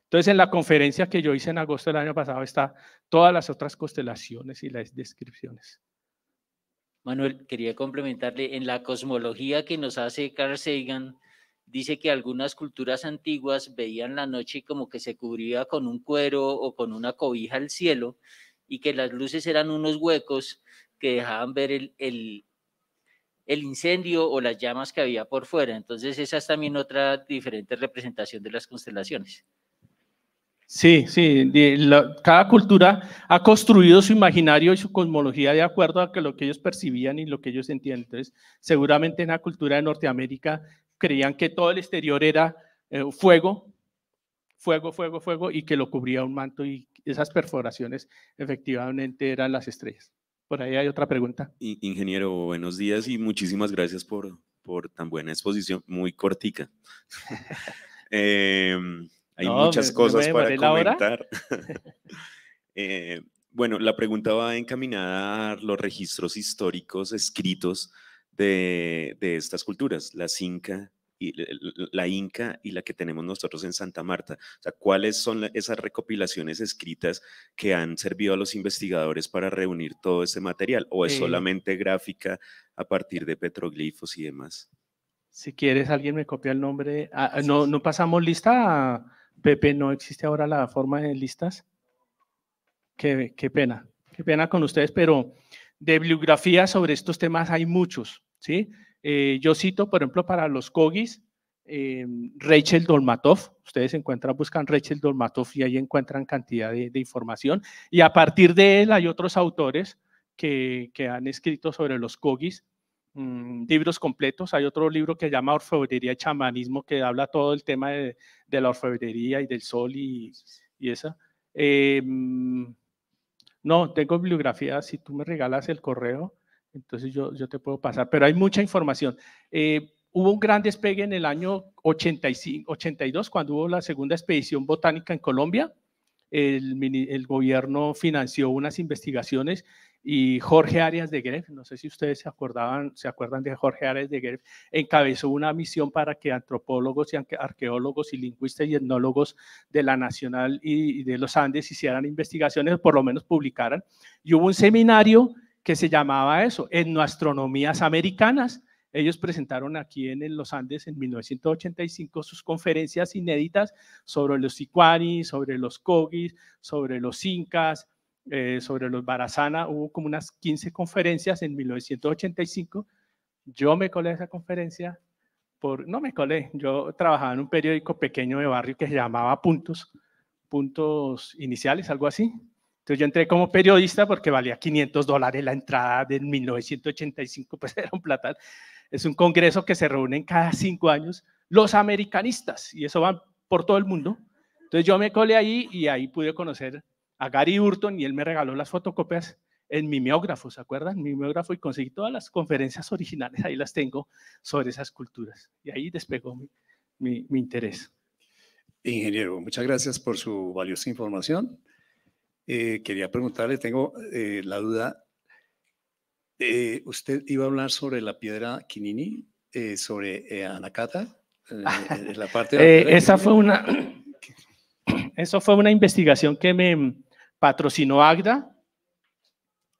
Entonces, en la conferencia que yo hice en agosto del año pasado está todas las otras constelaciones y las descripciones. Manuel, quería complementarle en la cosmología que nos hace Carl Sagan dice que algunas culturas antiguas veían la noche como que se cubría con un cuero o con una cobija el cielo y que las luces eran unos huecos que dejaban ver el, el, incendio o las llamas que había por fuera. Entonces esa es también otra diferente representación de las constelaciones. Sí, sí, cada cultura ha construido su imaginario y su cosmología de acuerdo a que lo que ellos percibían y lo que ellos entienden Entonces, seguramente en la cultura de Norteamérica creían que todo el exterior era eh, fuego, fuego, fuego, fuego, y que lo cubría un manto y esas perforaciones efectivamente eran las estrellas. Por ahí hay otra pregunta. Ingeniero, buenos días y muchísimas gracias por, por tan buena exposición, muy cortica. Em, hay muchas cosas para comentar. Eh, bueno, la pregunta va encaminada a los registros históricos escritos de, estas culturas, Inca y la Inca y la que tenemos nosotros en Santa Marta. O sea, ¿cuáles son esas recopilaciones escritas que han servido a los investigadores para reunir todo ese material? ¿O es solamente gráfica a partir de petroglifos y demás? Si quieres, alguien me copia el nombre. Ah, ah, no, pasamos lista, Pepe, no existe ahora la forma de listas. qué pena, qué pena con ustedes, pero de bibliografía sobre estos temas hay muchos ¿sí? Eh, yo cito, por ejemplo, para los Kogis, eh, Rachel Dolmatov. Ustedes encuentran, buscan Rachel Dolmatov y ahí encuentran cantidad de, información. Y a partir de él hay otros autores que, que han escrito sobre los Kogis, mm, libros completos. Hay otro libro que se llama Orfebrería y Chamanismo, que habla todo el tema de, de la orfebrería y del sol y, y esa. Eh, mm, no, tengo bibliografía. Si tú me regalas el correo, entonces yo, yo te puedo pasar, pero hay mucha información. Eh, hubo un gran despegue en el año 85, 82, cuando hubo la segunda expedición botánica en Colombia. El, gobierno financió unas investigaciones y Jorge Arias de Greff, no sé si ustedes se, acordaban, se acuerdan de Jorge Arias de Greff, encabezó una misión para que antropólogos y arqueólogos y lingüistas y etnólogos de la Nacional y, y de los Andes hicieran investigaciones, por lo menos publicaran. Y hubo un seminario que se llamaba eso, en astronomías americanas. Ellos presentaron aquí en los Andes en 1985 sus conferencias inéditas sobre los sicuanis, sobre los cogis, sobre los incas, eh, sobre los barazana. Hubo como unas 15 conferencias en 1985. Yo me colé a esa conferencia, por, no me colé, yo trabajaba en un periódico pequeño de barrio que se llamaba Puntos, Puntos Iniciales, algo así. Entonces yo entré como periodista porque valía 500 dólares la entrada de 1985, pues era un platal. Es un congreso que se reúnen cada cinco años los americanistas y eso va por todo el mundo. Entonces yo me colé ahí y ahí pude conocer a Gary Hurton y él me regaló las fotocopias en mimeógrafo, ¿se acuerdan? Mimeógrafo y conseguí todas las conferencias originales, ahí las tengo, sobre esas culturas. Y ahí despegó mi interés. Ingeniero, muchas gracias por su valiosa información. Eh, quería preguntarle, tengo eh, la duda, eh, usted iba a hablar sobre la piedra Quinini, sobre Anacata, la parte... esa fue una... Eso fue una investigación que me patrocinó Agda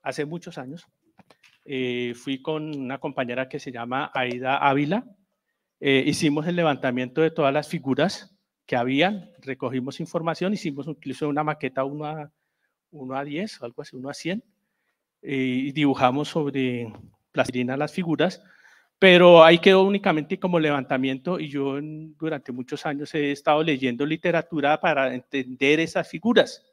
hace muchos años. fui con una compañera que se llama Aida Ávila. hicimos el levantamiento de todas las figuras que habían, recogimos información, hicimos incluso una maqueta, una, 1 a 10, algo así, 1 a 100, y dibujamos sobre plastilina las figuras, pero ahí quedó únicamente como levantamiento y yo durante muchos años he estado leyendo literatura para entender esas figuras.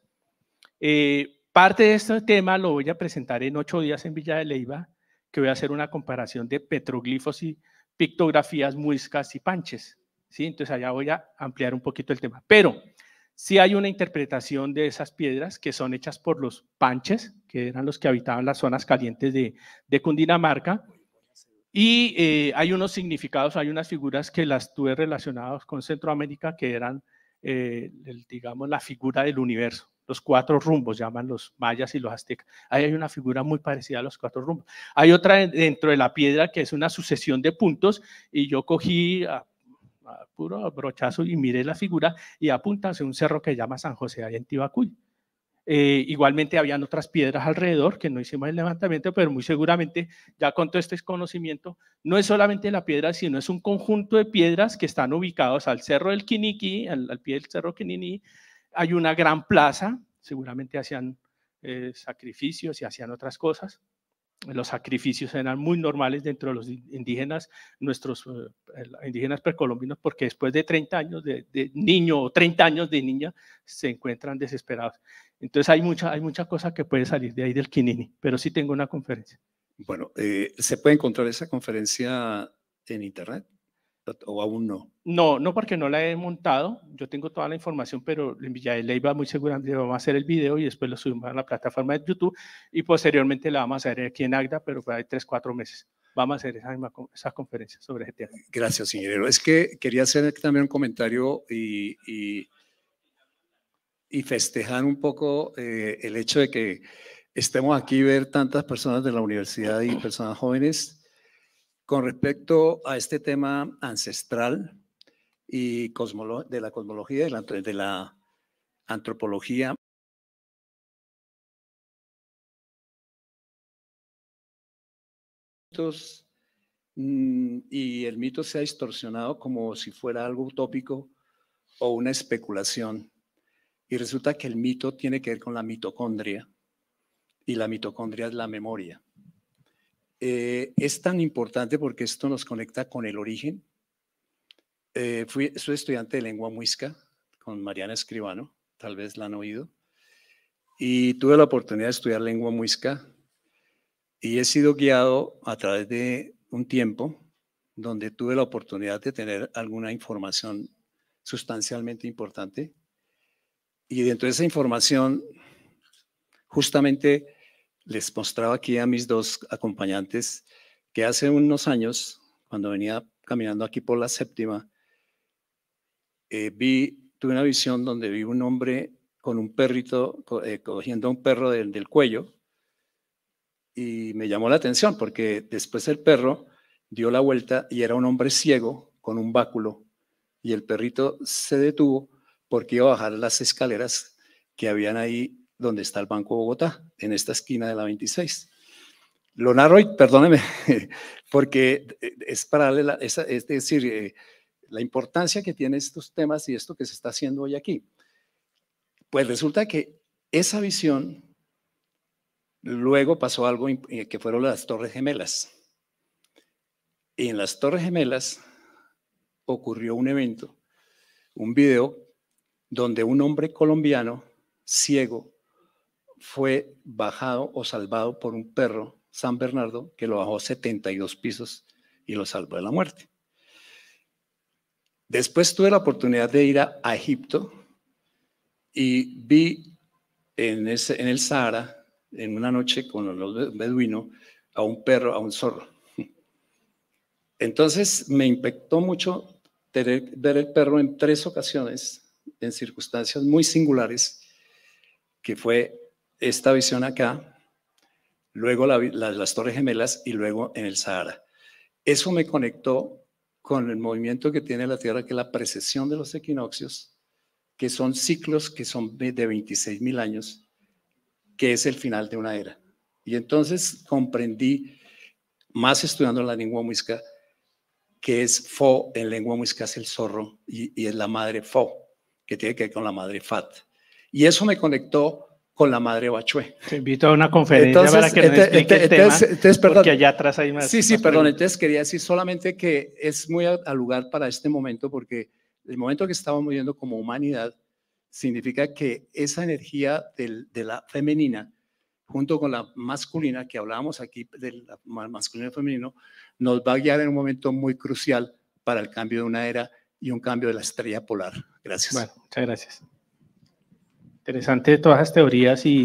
Eh, parte de este tema lo voy a presentar en ocho días en Villa de Leiva, que voy a hacer una comparación de petroglifos y pictografías muiscas y panches. ¿sí? Entonces allá voy a ampliar un poquito el tema. Pero Sí hay una interpretación de esas piedras que son hechas por los panches, que eran los que habitaban las zonas calientes de, Cundinamarca, y eh, hay unos significados, hay unas figuras que las tuve relacionadas con Centroamérica, que eran, eh, el, digamos, la figura del universo los cuatro rumbos, llaman los mayas y los aztecas. Ahí hay una figura muy parecida a los cuatro rumbos. Hay otra dentro de la piedra que es una sucesión de puntos y yo cogí ah, puro brochazo y mire la figura y apunta hacia un cerro que llama San José ahí en Tibacuy. Eh, igualmente habían otras piedras alrededor que no hicimos el levantamiento, pero muy seguramente ya con todo este conocimiento, no es solamente la piedra, sino es un conjunto de piedras que están ubicados al cerro del Quiniqui, al, pie del cerro Kinini. hay una gran plaza, seguramente hacían eh, sacrificios y hacían otras cosas, los sacrificios eran muy normales dentro de los indígenas, nuestros eh, indígenas precolombinos, porque después de 30 años de, niño o 30 años de niña se encuentran desesperados. Entonces hay mucha, hay mucha cosa que puede salir de ahí del Quinini, pero sí tengo una conferencia. Bueno, eh, ¿se puede encontrar esa conferencia en internet? o aún no? No, no porque no la he montado. Yo tengo toda la información, pero Villa de va muy seguramente vamos a hacer el video y después lo subimos a la plataforma de YouTube y posteriormente la vamos a hacer aquí en Agda, pero para tres, cuatro meses. Vamos a hacer esa, misma, conferencia sobre GTA. Gracias, ingeniero. Es que quería hacer también un comentario y, festejar un poco eh, el hecho de que estemos aquí ver tantas personas de la universidad y personas jóvenes con respecto a este tema ancestral y de la cosmología, de la, de la antropología. Mm, y el mito se ha distorsionado como si fuera algo utópico o una especulación. Y resulta que el mito tiene que ver con la mitocondria y la mitocondria es la memoria. Eh, es tan importante porque esto nos conecta con el origen. Eh, fui, soy estudiante de lengua muisca con Mariana Escribano, tal vez la han oído, y tuve la oportunidad de estudiar lengua muisca y he sido guiado a través de un tiempo donde tuve la oportunidad de tener alguna información sustancialmente importante. Y dentro de esa información, justamente les mostraba aquí a mis dos acompañantes que hace unos años, cuando venía caminando aquí por la séptima, eh, vi, tuve una visión donde vi un hombre con un perrito, eh, cogiendo a un perro del, del cuello, y me llamó la atención porque después el perro dio la vuelta y era un hombre ciego con un báculo, y el perrito se detuvo porque iba a bajar las escaleras que habían ahí donde está el Banco Bogotá, en esta esquina de la 26. Lo narro perdóneme, porque es para es, decir, eh, la importancia que tienen estos temas y esto que se está haciendo hoy aquí. Pues resulta que esa visión, luego pasó algo eh, que fueron las Torres Gemelas. Y en las Torres Gemelas ocurrió un evento, un video donde un hombre colombiano ciego fue bajado o salvado por un perro, San Bernardo, que lo bajó 72 pisos y lo salvó de la muerte. Después tuve la oportunidad de ir a, Egipto y vi en, el Sahara, en una noche con los beduinos, a un perro, a un zorro. Entonces me impactó mucho ver el perro en tres ocasiones, en circunstancias muy singulares, que fue esta visión acá, luego las Torres Gemelas y luego en el Sahara. Eso me conectó con el movimiento que tiene la Tierra, que es la precesión de los equinoccios, que son ciclos que son de 26 mil años, que es el final de una era. Y entonces comprendí, más estudiando la lengua muisca, que es fo, en lengua muisca es el zorro, y, y es la madre fo, que tiene que ver con la madre fat. Y eso me conectó con la madre Bachué. Te invito a una conferencia entonces, para que tema, entonces, perdón, porque allá atrás hay más. Sí, sí, perdón, entonces quería decir solamente que es muy al lugar para este momento, porque el momento que estamos viviendo como humanidad significa que esa energía de la femenina, junto con la masculina, que hablábamos aquí del masculino y femenino, nos va a guiar en un momento muy crucial para el cambio de una era y un cambio de la estrella polar. Gracias. Bueno, muchas gracias. Interesante todas las teorías y,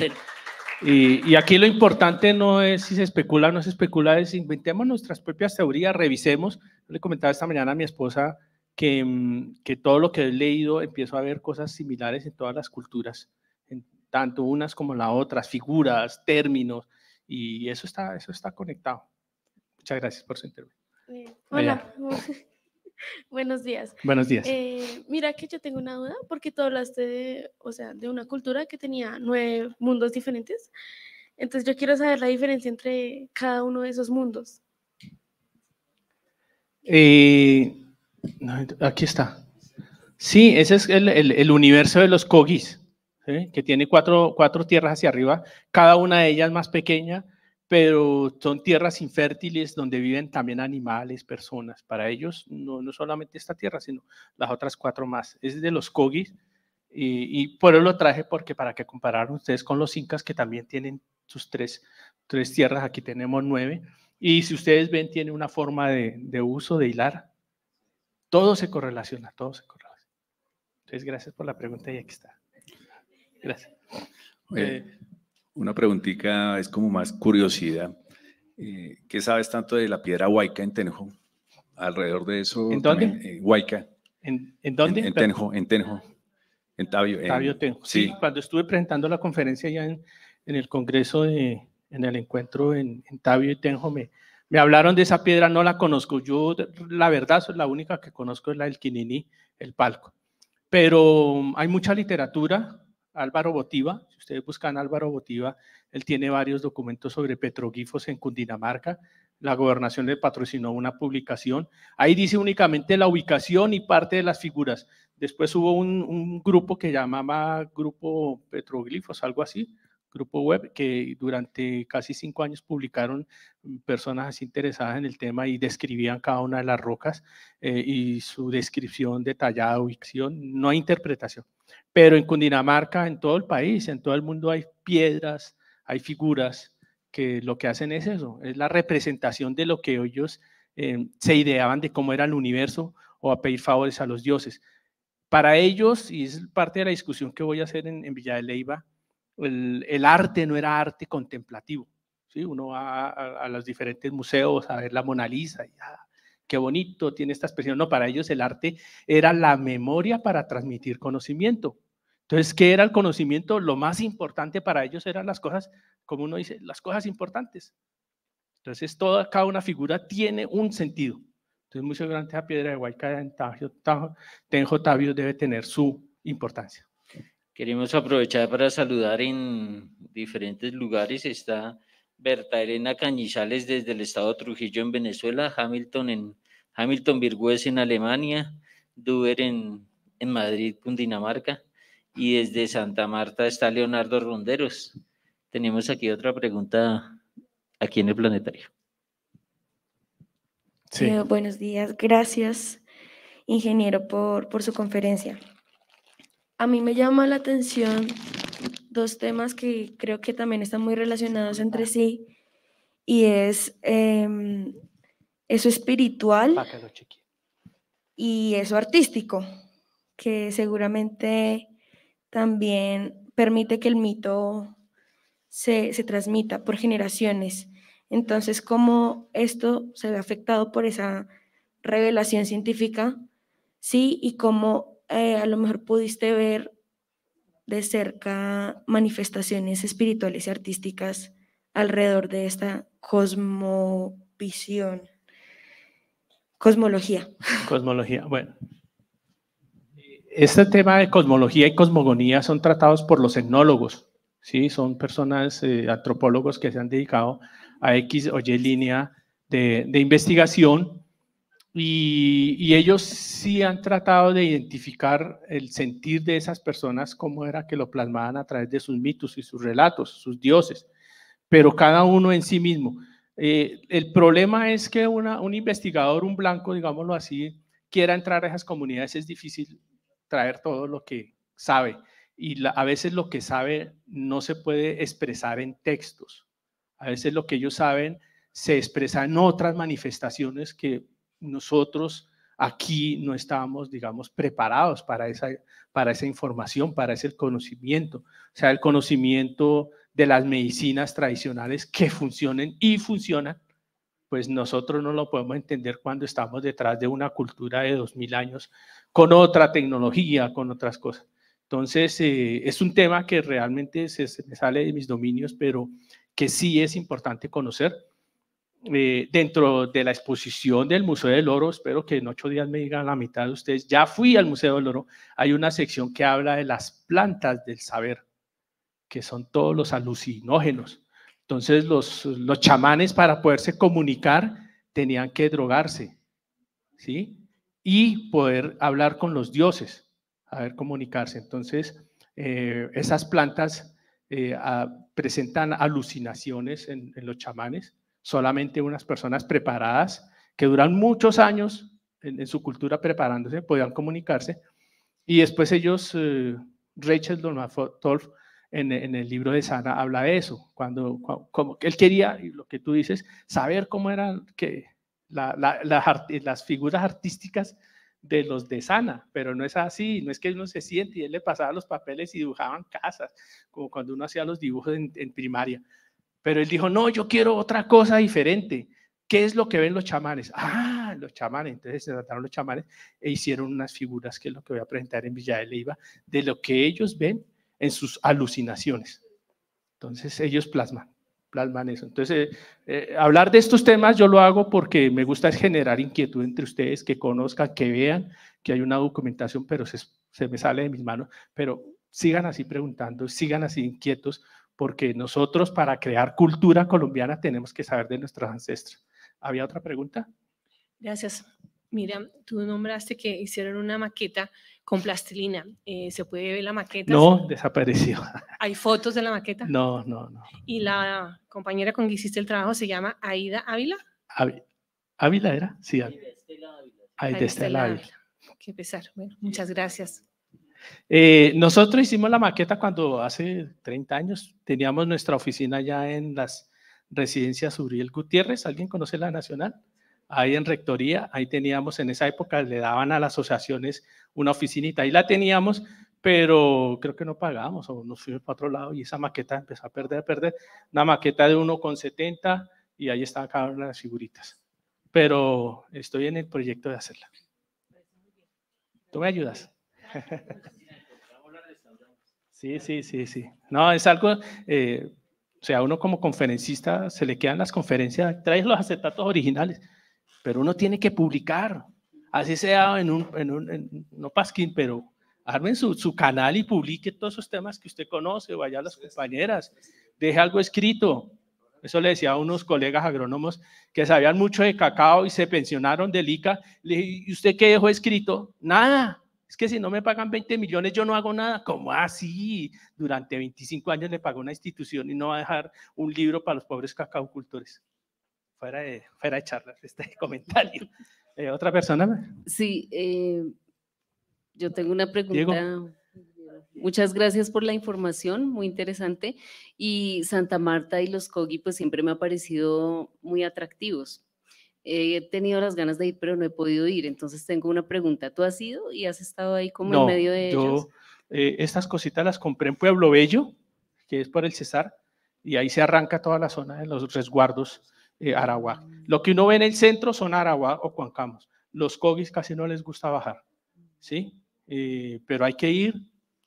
y, aquí lo importante no es si se especula o no se especula, es inventemos nuestras propias teorías, revisemos. le comentaba esta mañana a mi esposa que, mm, que todo lo que he leído empiezo a ver cosas similares en todas las culturas, en tanto unas como las otras, figuras, términos, y eso está, eso está conectado. Muchas gracias por su intervención. Hola. Buenos días. Buenos días. Eh, mira que yo tengo una duda porque tú hablaste de, o sea, de una cultura que tenía nueve mundos diferentes. Entonces yo quiero saber la diferencia entre cada uno de esos mundos. Eh, aquí está. Sí, ese es el, universo de los Kogis, que tiene cuatro, cuatro tierras hacia arriba, cada una de ellas más pequeña pero son tierras infértiles donde viven también animales, personas. Para ellos, no, no solamente esta tierra, sino las otras cuatro más. Es de los Kogis, y, por eso lo traje, porque para que compararan ustedes con los incas, que también tienen sus tres, tres tierras, aquí tenemos nueve, y si ustedes ven, tiene una forma de, de uso, de hilar. Todo se correlaciona, todo se correlaciona. Entonces, gracias por la pregunta y aquí está. Gracias. Eh, una preguntita es como más curiosidad. Eh, ¿Qué sabes tanto de la piedra Huayca en Tenjo? Alrededor de eso. ¿En dónde? Eh, Huayca. ¿En, dónde? En, Tenjo, en Tenjo. En Tabio. En, Tabio Tenjo. Sí. cuando estuve presentando la conferencia ya en, el Congreso, en el encuentro en, Tabio y Tenjo, me, me hablaron de esa piedra, no la conozco. Yo, la verdad, la única que conozco es la del Quinini, el palco. Pero mm, hay mucha literatura Álvaro Botiva, si ustedes buscan Álvaro Botiva, él tiene varios documentos sobre petroglifos en Cundinamarca, la gobernación le patrocinó una publicación, ahí dice únicamente la ubicación y parte de las figuras, después hubo un, grupo que llamaba Grupo Petroglifos, algo así, grupo web que durante casi cinco años publicaron personas interesadas en el tema y describían cada una de las rocas eh, y su descripción detallada, ubicación, no hay interpretación. Pero en Cundinamarca, en todo el país, en todo el mundo hay piedras, hay figuras que lo que hacen es eso, es la representación de lo que ellos eh, se ideaban de cómo era el universo o a pedir favores a los dioses. Para ellos, y es parte de la discusión que voy a hacer en, Villa de Leiva, el, arte no era arte contemplativo. ¿sí? Uno va a, los diferentes museos a ver la Mona Lisa y a, qué bonito, tiene esta expresión. No, para ellos el arte era la memoria para transmitir conocimiento. Entonces, ¿qué era el conocimiento? Lo más importante para ellos eran las cosas, como uno dice, las cosas importantes. Entonces, toda, cada una figura tiene un sentido. Entonces, muchas grande la Piedra de Huayca, Tenjo Tabio debe tener su importancia. Queremos aprovechar para saludar en diferentes lugares. esta… Berta Elena Cañizales desde el estado Trujillo en Venezuela, Hamilton en Hamilton en Alemania, Duber en, Madrid, Cundinamarca, y desde Santa Marta está Leonardo Ronderos. Tenemos aquí otra pregunta aquí en el planetario. Eh, buenos días, gracias, ingeniero, por, por su conferencia. A mí me llama la atención dos temas que creo que también están muy relacionados entre sí y es em, eso espiritual y eso artístico, que seguramente también permite que el mito se, se transmita por generaciones. Entonces, cómo esto se ve afectado por esa revelación científica, ¿sí? Y cómo eh, a lo mejor pudiste ver de cerca manifestaciones espirituales y artísticas alrededor de esta cosmovisión, cosmología. Cosmología, bueno. Este tema de cosmología y cosmogonía son tratados por los etnólogos, ¿sí? son personas, eh, antropólogos que se han dedicado a X o Y línea de, de investigación y, ellos sí han tratado de identificar el sentir de esas personas, cómo era que lo plasmaban a través de sus mitos y sus relatos, sus dioses, pero cada uno en sí mismo. Eh, el problema es que un investigador, un blanco, digámoslo así, quiera entrar a esas comunidades, es difícil traer todo lo que sabe. Y a veces lo que sabe no se puede expresar en textos. A veces lo que ellos saben se expresa en otras manifestaciones que nosotros aquí no estamos digamos, preparados para esa, para esa información, para ese conocimiento, o sea, el conocimiento de las medicinas tradicionales que funcionan y funcionan, pues nosotros no lo podemos entender cuando estamos detrás de una cultura de 2000 años con otra tecnología, con otras cosas. Entonces, eh, es un tema que realmente se me sale de mis dominios, pero que sí es importante conocer eh, dentro de la exposición del Museo del Oro, espero que en ocho días me digan la mitad de ustedes, ya fui al Museo del Oro, hay una sección que habla de las plantas del saber, que son todos los alucinógenos. Entonces los, chamanes para poderse comunicar tenían que drogarse, ¿sí? Y poder hablar con los dioses, a ver comunicarse. Entonces eh, esas plantas eh, presentan alucinaciones en los chamanes Solamente unas personas preparadas que duran muchos años en, su cultura preparándose podían comunicarse. Y después ellos, eh, Rachel en, el libro de Sana habla de eso, cuando, como, él quería, y lo que tú dices, saber cómo eran que, las figuras artísticas de los de Sana, pero no es así, no es que uno se siente y él le pasaba los papeles y dibujaban casas, como cuando uno hacía los dibujos en primaria. Pero él dijo, no, yo quiero otra cosa diferente. ¿Qué es lo que ven los chamanes? Ah, los chamanes. Entonces se trataron los chamanes e hicieron unas figuras, que es lo que voy a presentar en Villa de Leiva, de lo que ellos ven en sus alucinaciones. Entonces ellos plasman, plasman eso. Entonces, eh, eh, hablar de estos temas yo lo hago porque me gusta generar inquietud entre ustedes, que conozcan, que vean que hay una documentación, pero se me sale de mis manos. Pero sigan así preguntando, sigan así inquietos, porque nosotros para crear cultura colombiana tenemos que saber de nuestros ancestros. ¿Había otra pregunta? Gracias. Mira, tú nombraste que hicieron una maqueta con plastilina. Eh, ¿Se puede ver la maqueta? No, desapareció. ¿Hay fotos de la maqueta? No, no, no. ¿Y la compañera con que hiciste el trabajo se llama Aida Ávila? Ávila era, sí. Aida Estela Ávila. Aida Estela Ávila. Qué pesar. Bueno, muchas gracias. Eh, nosotros hicimos la maqueta cuando hace 30 años teníamos nuestra oficina ya en las residencias Uriel Gutiérrez. ¿Alguien conoce la Nacional? Ahí en Rectoría, ahí teníamos en esa época, le daban a las asociaciones una oficinita. Ahí la teníamos, pero creo que no pagábamos o nos fuimos para otro lado y esa maqueta empezó a perder, a perder. Una maqueta de 1,70 y ahí estaban cada las figuritas. Pero estoy en el proyecto de hacerla. Tú me ayudas. Sí, sí, sí, sí. No, es algo, eh, o sea, uno como conferencista se le quedan las conferencias, traes los acetatos originales, pero uno tiene que publicar, así sea en un, en un no pasquín, pero armen su, su, canal y publique todos esos temas que usted conoce, vaya a las compañeras, deje algo escrito. Eso le decía a unos colegas agrónomos que sabían mucho de cacao y se pensionaron del ICA. Le dije, ¿y usted qué dejó escrito? Nada. Es que si no me pagan 20 millones, yo no hago nada. ¿Cómo así? Durante 25 años le pagó una institución y no va a dejar un libro para los pobres cacaocultores. Fuera de, fuera de charla, este comentario. Eh, ¿Otra persona? Sí, eh, yo tengo una pregunta. Muchas gracias por la información, muy interesante. Y Santa Marta y los Kogi, pues siempre me ha parecido muy atractivos he tenido las ganas de ir, pero no he podido ir. Entonces tengo una pregunta. ¿Tú has ido y has estado ahí como en medio de ellos? Eh, estas cositas las compré en Pueblo Bello, que es por el Cesar, y ahí se arranca toda la zona de los resguardos eh, Aragua. Lo que uno ve en el centro son Aragua o Cuancamos. Los cogis casi no les gusta bajar, ¿sí? Eh, pero hay que ir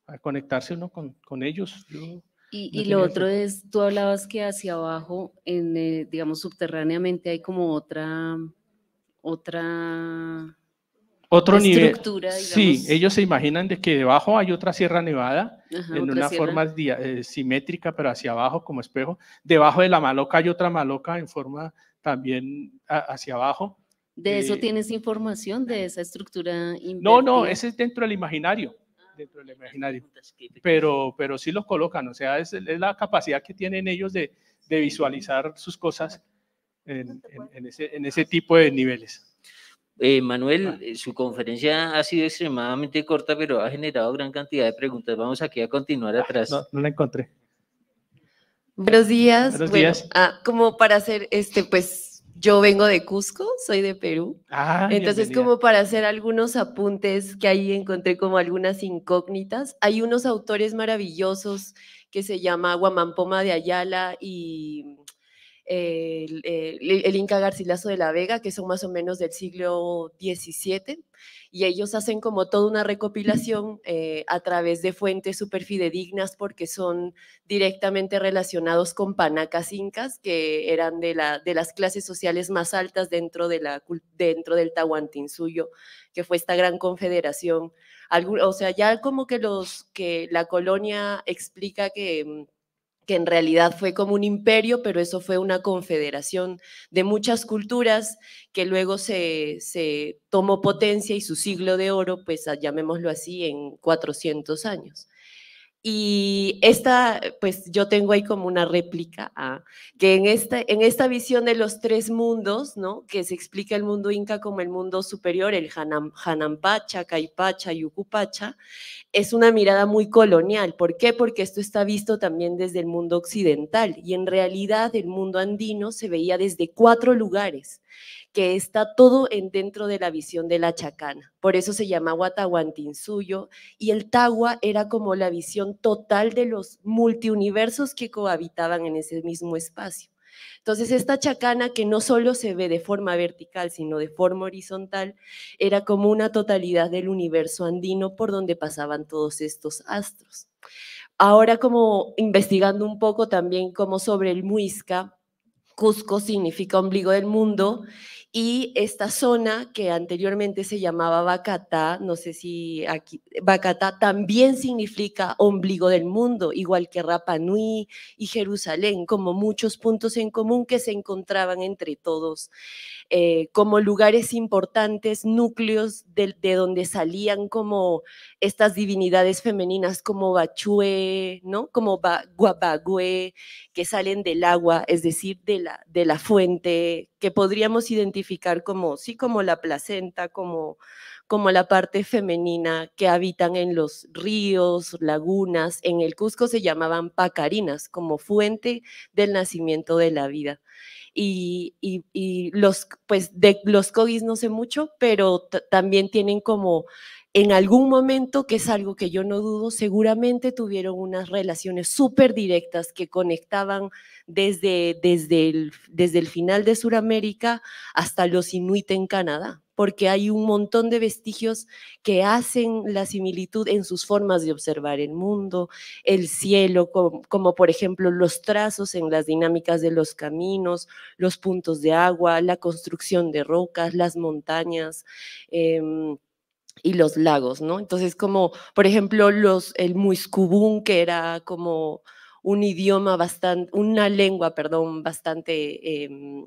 a conectarse uno con, con ellos. Yo, y, lo otro es, tú hablabas que hacia abajo, eh, digamos, subterráneamente hay como otra, otra otro nivel. Sí, ellos se imaginan de que debajo hay otra Sierra Nevada en una forma eh, simétrica, pero hacia abajo como espejo. Debajo de la maloca hay otra maloca en forma también hacia abajo. ¿De eso eh, tienes información de esa estructura? No, no, ese es dentro del imaginario dentro del imaginario. Pero, pero sí los colocan, o sea, es, es la capacidad que tienen ellos de, de visualizar sus cosas en, en, ese, tipo de niveles. Eh, Manuel, ah. eh, su conferencia ha sido extremadamente corta, pero ha generado gran cantidad de preguntas. Vamos aquí a continuar ah, atrás. No, no la encontré. Buenos días. Buenos días. Ah, como para hacer este, pues yo vengo de Cusco, soy de Perú. Ah, Entonces, como para hacer algunos apuntes que ahí encontré como algunas incógnitas, hay unos autores maravillosos que se llama Guamampoma de Ayala y eh, el, el, Inca Garcilaso de la Vega, que son más o menos del siglo XVII, y ellos hacen como toda una recopilación eh, a través de fuentes superfidedignas fidedignas porque son directamente relacionados con panacas incas, que eran de, las clases sociales más altas dentro, de la, dentro del Tahuantinsuyo, que fue esta gran confederación. o sea, ya como que, los, que la colonia explica que mm, que en realidad fue como un imperio, pero eso fue una confederación de muchas culturas que luego se, se tomó potencia y su siglo de oro, pues ah, llamémoslo así, en 400 años. Y esta, pues yo tengo ahí como una réplica a que en esta, en esta visión de los tres mundos, ¿no? Que se explica el mundo inca como el mundo superior, el Hanampacha, Caipacha, y Ucupacha, es una mirada muy colonial. ¿Por qué? Porque esto está visto también desde el mundo occidental y en realidad el mundo andino se veía desde cuatro lugares que está todo en dentro de la visión de la chacana. Por eso se llamaba Suyo y el tahua era como la visión total de los multiuniversos que cohabitaban en ese mismo espacio. Entonces, esta chacana que no solo se ve de forma vertical, sino de forma horizontal, era como una totalidad del universo andino por donde pasaban todos estos astros. Ahora, como investigando un poco también como sobre el muisca, Cusco significa ombligo del mundo y esta zona que anteriormente se llamaba Bacata, no sé si aquí, Bacata también significa ombligo del mundo, igual que Rapa Nui y Jerusalén, como muchos puntos en común que se encontraban entre todos, eh, como lugares importantes, núcleos de donde salían como estas divinidades femeninas como Bachue, ¿no? Como guapagüe que salen del agua, es decir, de la, de la fuente, que podríamos identificar como, sí, como la placenta, como, como la parte femenina que habitan en los ríos, lagunas. En el Cusco se llamaban pacarinas, como fuente del nacimiento de la vida. Y, los, pues de los cogis no sé mucho, pero también tienen como en algún momento, que es algo que yo no dudo, seguramente tuvieron unas relaciones súper directas que conectaban desde, desde, el, desde el final de Sudamérica hasta los inuit en Canadá, porque hay un montón de vestigios que hacen la similitud en sus formas de observar el mundo, el cielo, como, por ejemplo los trazos en las dinámicas de los caminos, los puntos de agua, la construcción de rocas, las montañas. Em, y los lagos, ¿no? Entonces, como, por ejemplo, los, el muiscubún, que era como un idioma bastante, una lengua, perdón, bastante em,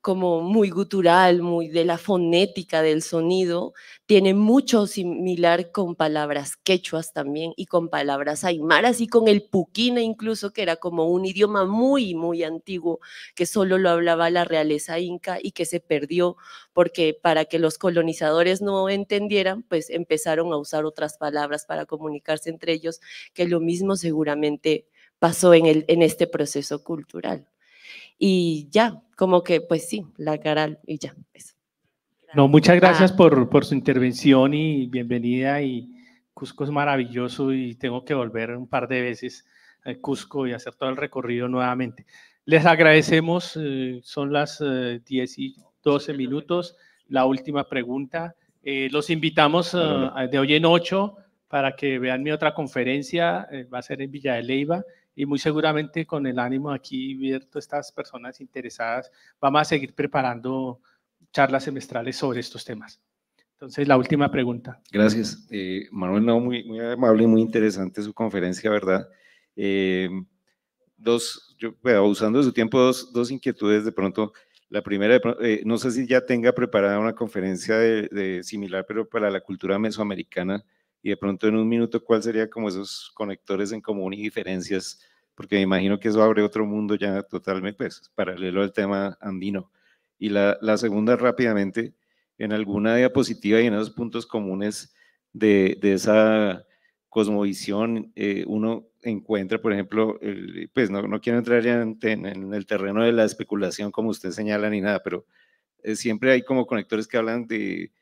como muy gutural, muy de la fonética del sonido, tiene mucho similar con palabras quechuas también y con palabras aymaras y con el puquina incluso, que era como un idioma muy, muy antiguo, que solo lo hablaba la realeza inca y que se perdió porque para que los colonizadores no entendieran, pues empezaron a usar otras palabras para comunicarse entre ellos, que lo mismo seguramente pasó en, en este proceso cultural. Y ya, como que pues sí, la cara y ya. Eso. No, muchas gracias ah. por, su intervención y bienvenida. Y Cusco es maravilloso y tengo que volver un par de veces a Cusco y hacer todo el recorrido nuevamente. Les agradecemos, eh, son las 10 eh, y 12 minutos. La última pregunta. Eh, los invitamos de hoy en 8 para que vean mi otra conferencia, va a ser en Villa de Leiva y muy seguramente con el ánimo aquí abierto, estas personas interesadas, vamos a seguir preparando charlas semestrales sobre estos temas. Entonces, la última pregunta. Gracias. Eh, Manuel, no, muy, muy amable y muy interesante su conferencia, ¿verdad? Eh, dos, yo, usando su tiempo, dos, inquietudes de pronto. La primera, eh, no sé si ya tenga preparada una conferencia de, similar, pero para la cultura mesoamericana, y de pronto en un minuto cuál sería como esos conectores en común y diferencias, porque me imagino que eso abre otro mundo ya totalmente pues, paralelo al tema andino. Y la, segunda rápidamente, en alguna diapositiva y en esos puntos comunes de, esa cosmovisión, eh, uno encuentra, por ejemplo, el, pues no, no, quiero entrar en, el terreno de la especulación como usted señala ni nada, pero eh, siempre hay como conectores que hablan de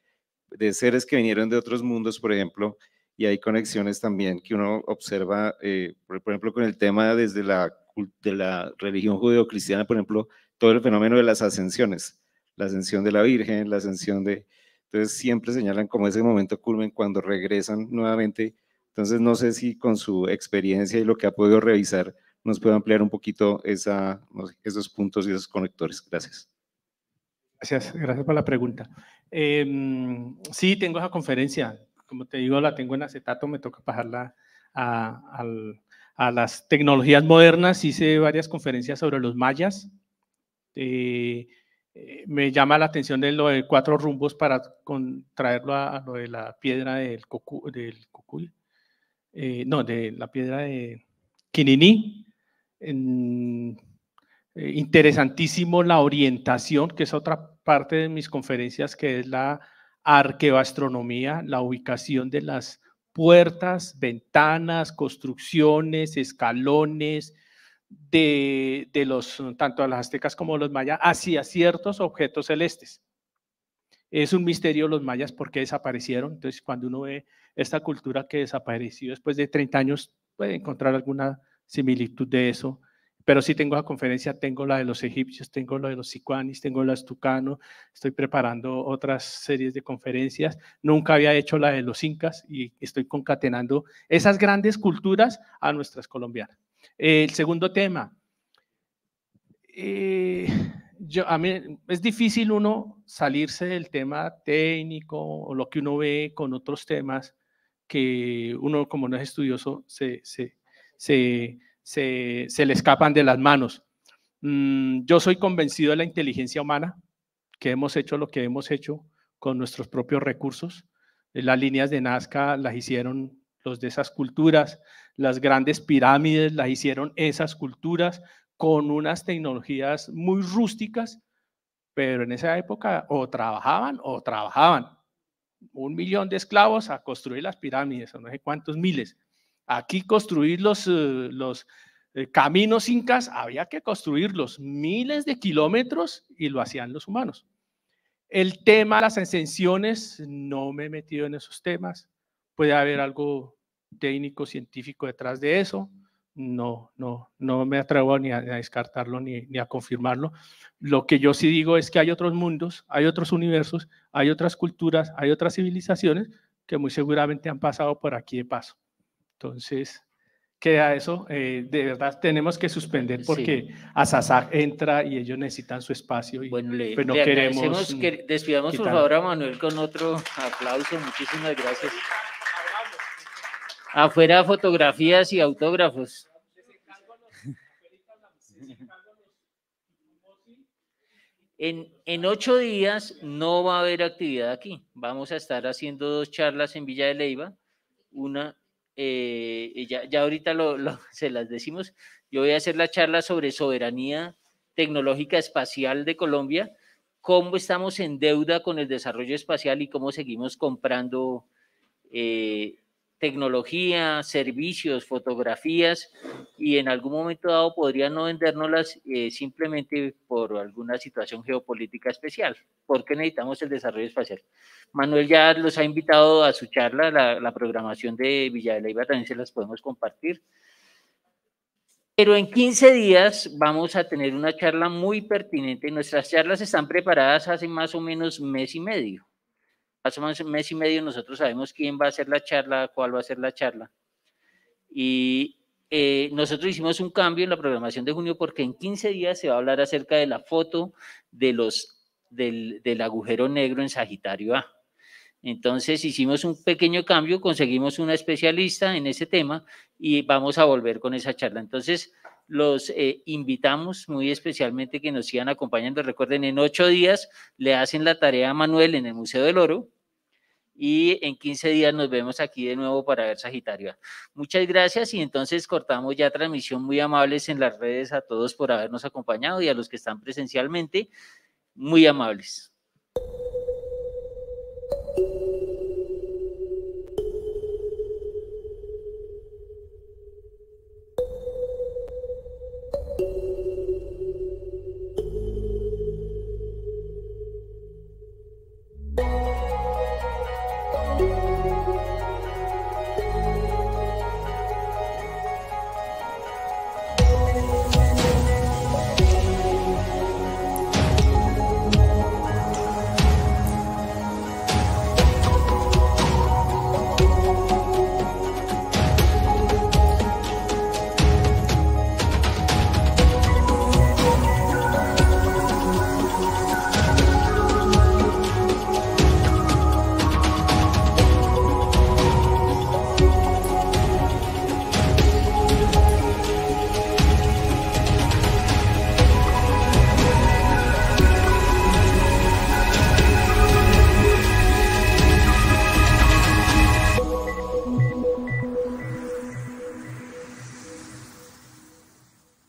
de seres que vinieron de otros mundos, por ejemplo, y hay conexiones también que uno observa, eh, por, ejemplo, con el tema desde la, de la religión judeocristiana, por ejemplo, todo el fenómeno de las ascensiones, la ascensión de la Virgen, la ascensión de... Entonces siempre señalan como ese momento culmen cuando regresan nuevamente. Entonces no sé si con su experiencia y lo que ha podido revisar nos puede ampliar un poquito esa, esos puntos y esos conectores. Gracias. Gracias, gracias por la pregunta. Em, sí, tengo esa conferencia. Como te digo, la tengo en acetato, me toca pasarla a, las tecnologías modernas. Hice varias conferencias sobre los mayas. Eh, eh, me llama la atención de lo de cuatro rumbos para traerlo a, lo de la piedra del, cocu, eh, no, de la piedra de Quininí. interesantísimo la orientación, que es otra parte de mis conferencias, que es la arqueoastronomía, la ubicación de las puertas, ventanas, construcciones, escalones de, de los, tanto a las aztecas como a los mayas, hacia ciertos objetos celestes. Es un misterio los mayas porque desaparecieron. Entonces, cuando uno ve esta cultura que desapareció después de 30 años, puede encontrar alguna similitud de eso pero sí tengo la conferencia, tengo la de los egipcios, tengo la de los sicuanis, tengo la de estoy preparando otras series de conferencias. Nunca había hecho la de los incas y estoy concatenando esas grandes culturas a nuestras colombianas. El segundo tema, eh, yo, a mí es difícil uno salirse del tema técnico o lo que uno ve con otros temas que uno como no es estudioso se, se, se se, le escapan de las manos. Mm, yo soy convencido de la inteligencia humana, que hemos hecho lo que hemos hecho con nuestros propios recursos. Eh, las líneas de Nazca las hicieron los de esas culturas, las grandes pirámides las hicieron esas culturas con unas tecnologías muy rústicas, pero en esa época o trabajaban o trabajaban. Un millón de esclavos a construir las pirámides, o no sé cuántos miles. Aquí construir los, eh, eh, caminos incas, había que construirlos miles de kilómetros y lo hacían los humanos. El tema de las ascensiones, no me he metido en esos temas. Puede haber algo técnico, científico detrás de eso. No, no, no me atrevo ni a, descartarlo ni, ni, a confirmarlo. Lo que yo sí digo es que hay otros mundos, hay otros universos, hay otras culturas, hay otras civilizaciones que muy seguramente han pasado por aquí de paso. Entonces, queda eso. Eh, de verdad, tenemos que suspender porque sí. entra y ellos necesitan su espacio. Y, bueno, le, pues, Que mm, despidamos por favor a Manuel con otro aplauso. Muchísimas gracias. Afuera fotografías y autógrafos. En, en, ocho días no va a haber actividad aquí. Vamos a estar haciendo dos charlas en Villa de Leiva, una eh, ya, ya, ahorita lo, se las decimos, yo voy a hacer la charla sobre soberanía tecnológica espacial de Colombia, cómo estamos en deuda con el desarrollo espacial y cómo seguimos comprando eh, tecnología, servicios, fotografías y en algún momento dado podrían no vendérnoslas eh, simplemente por alguna situación geopolítica especial. porque necesitamos el desarrollo espacial? Manuel ya los ha invitado a su charla, la, la programación de Villa de Leiva también se las podemos compartir. Pero en 15 días vamos a tener una charla muy pertinente. Nuestras charlas están preparadas hace más o menos mes y medio hace más un mes y medio nosotros sabemos quién va a hacer la charla, cuál va a ser la charla. Y eh, nosotros hicimos un cambio en la programación de junio porque en 15 días se va a hablar acerca de la foto de los, del, agujero negro en Sagitario A. Entonces hicimos un pequeño cambio, conseguimos una especialista en ese tema y vamos a volver con esa charla. Entonces los eh, invitamos muy especialmente que nos sigan acompañando. Recuerden, en ocho días le hacen la tarea a Manuel en el Museo del Oro y en 15 días nos vemos aquí de nuevo para ver Sagitario. Muchas gracias y entonces cortamos ya transmisión muy amables en las redes a todos por habernos acompañado y a los que están presencialmente, muy amables.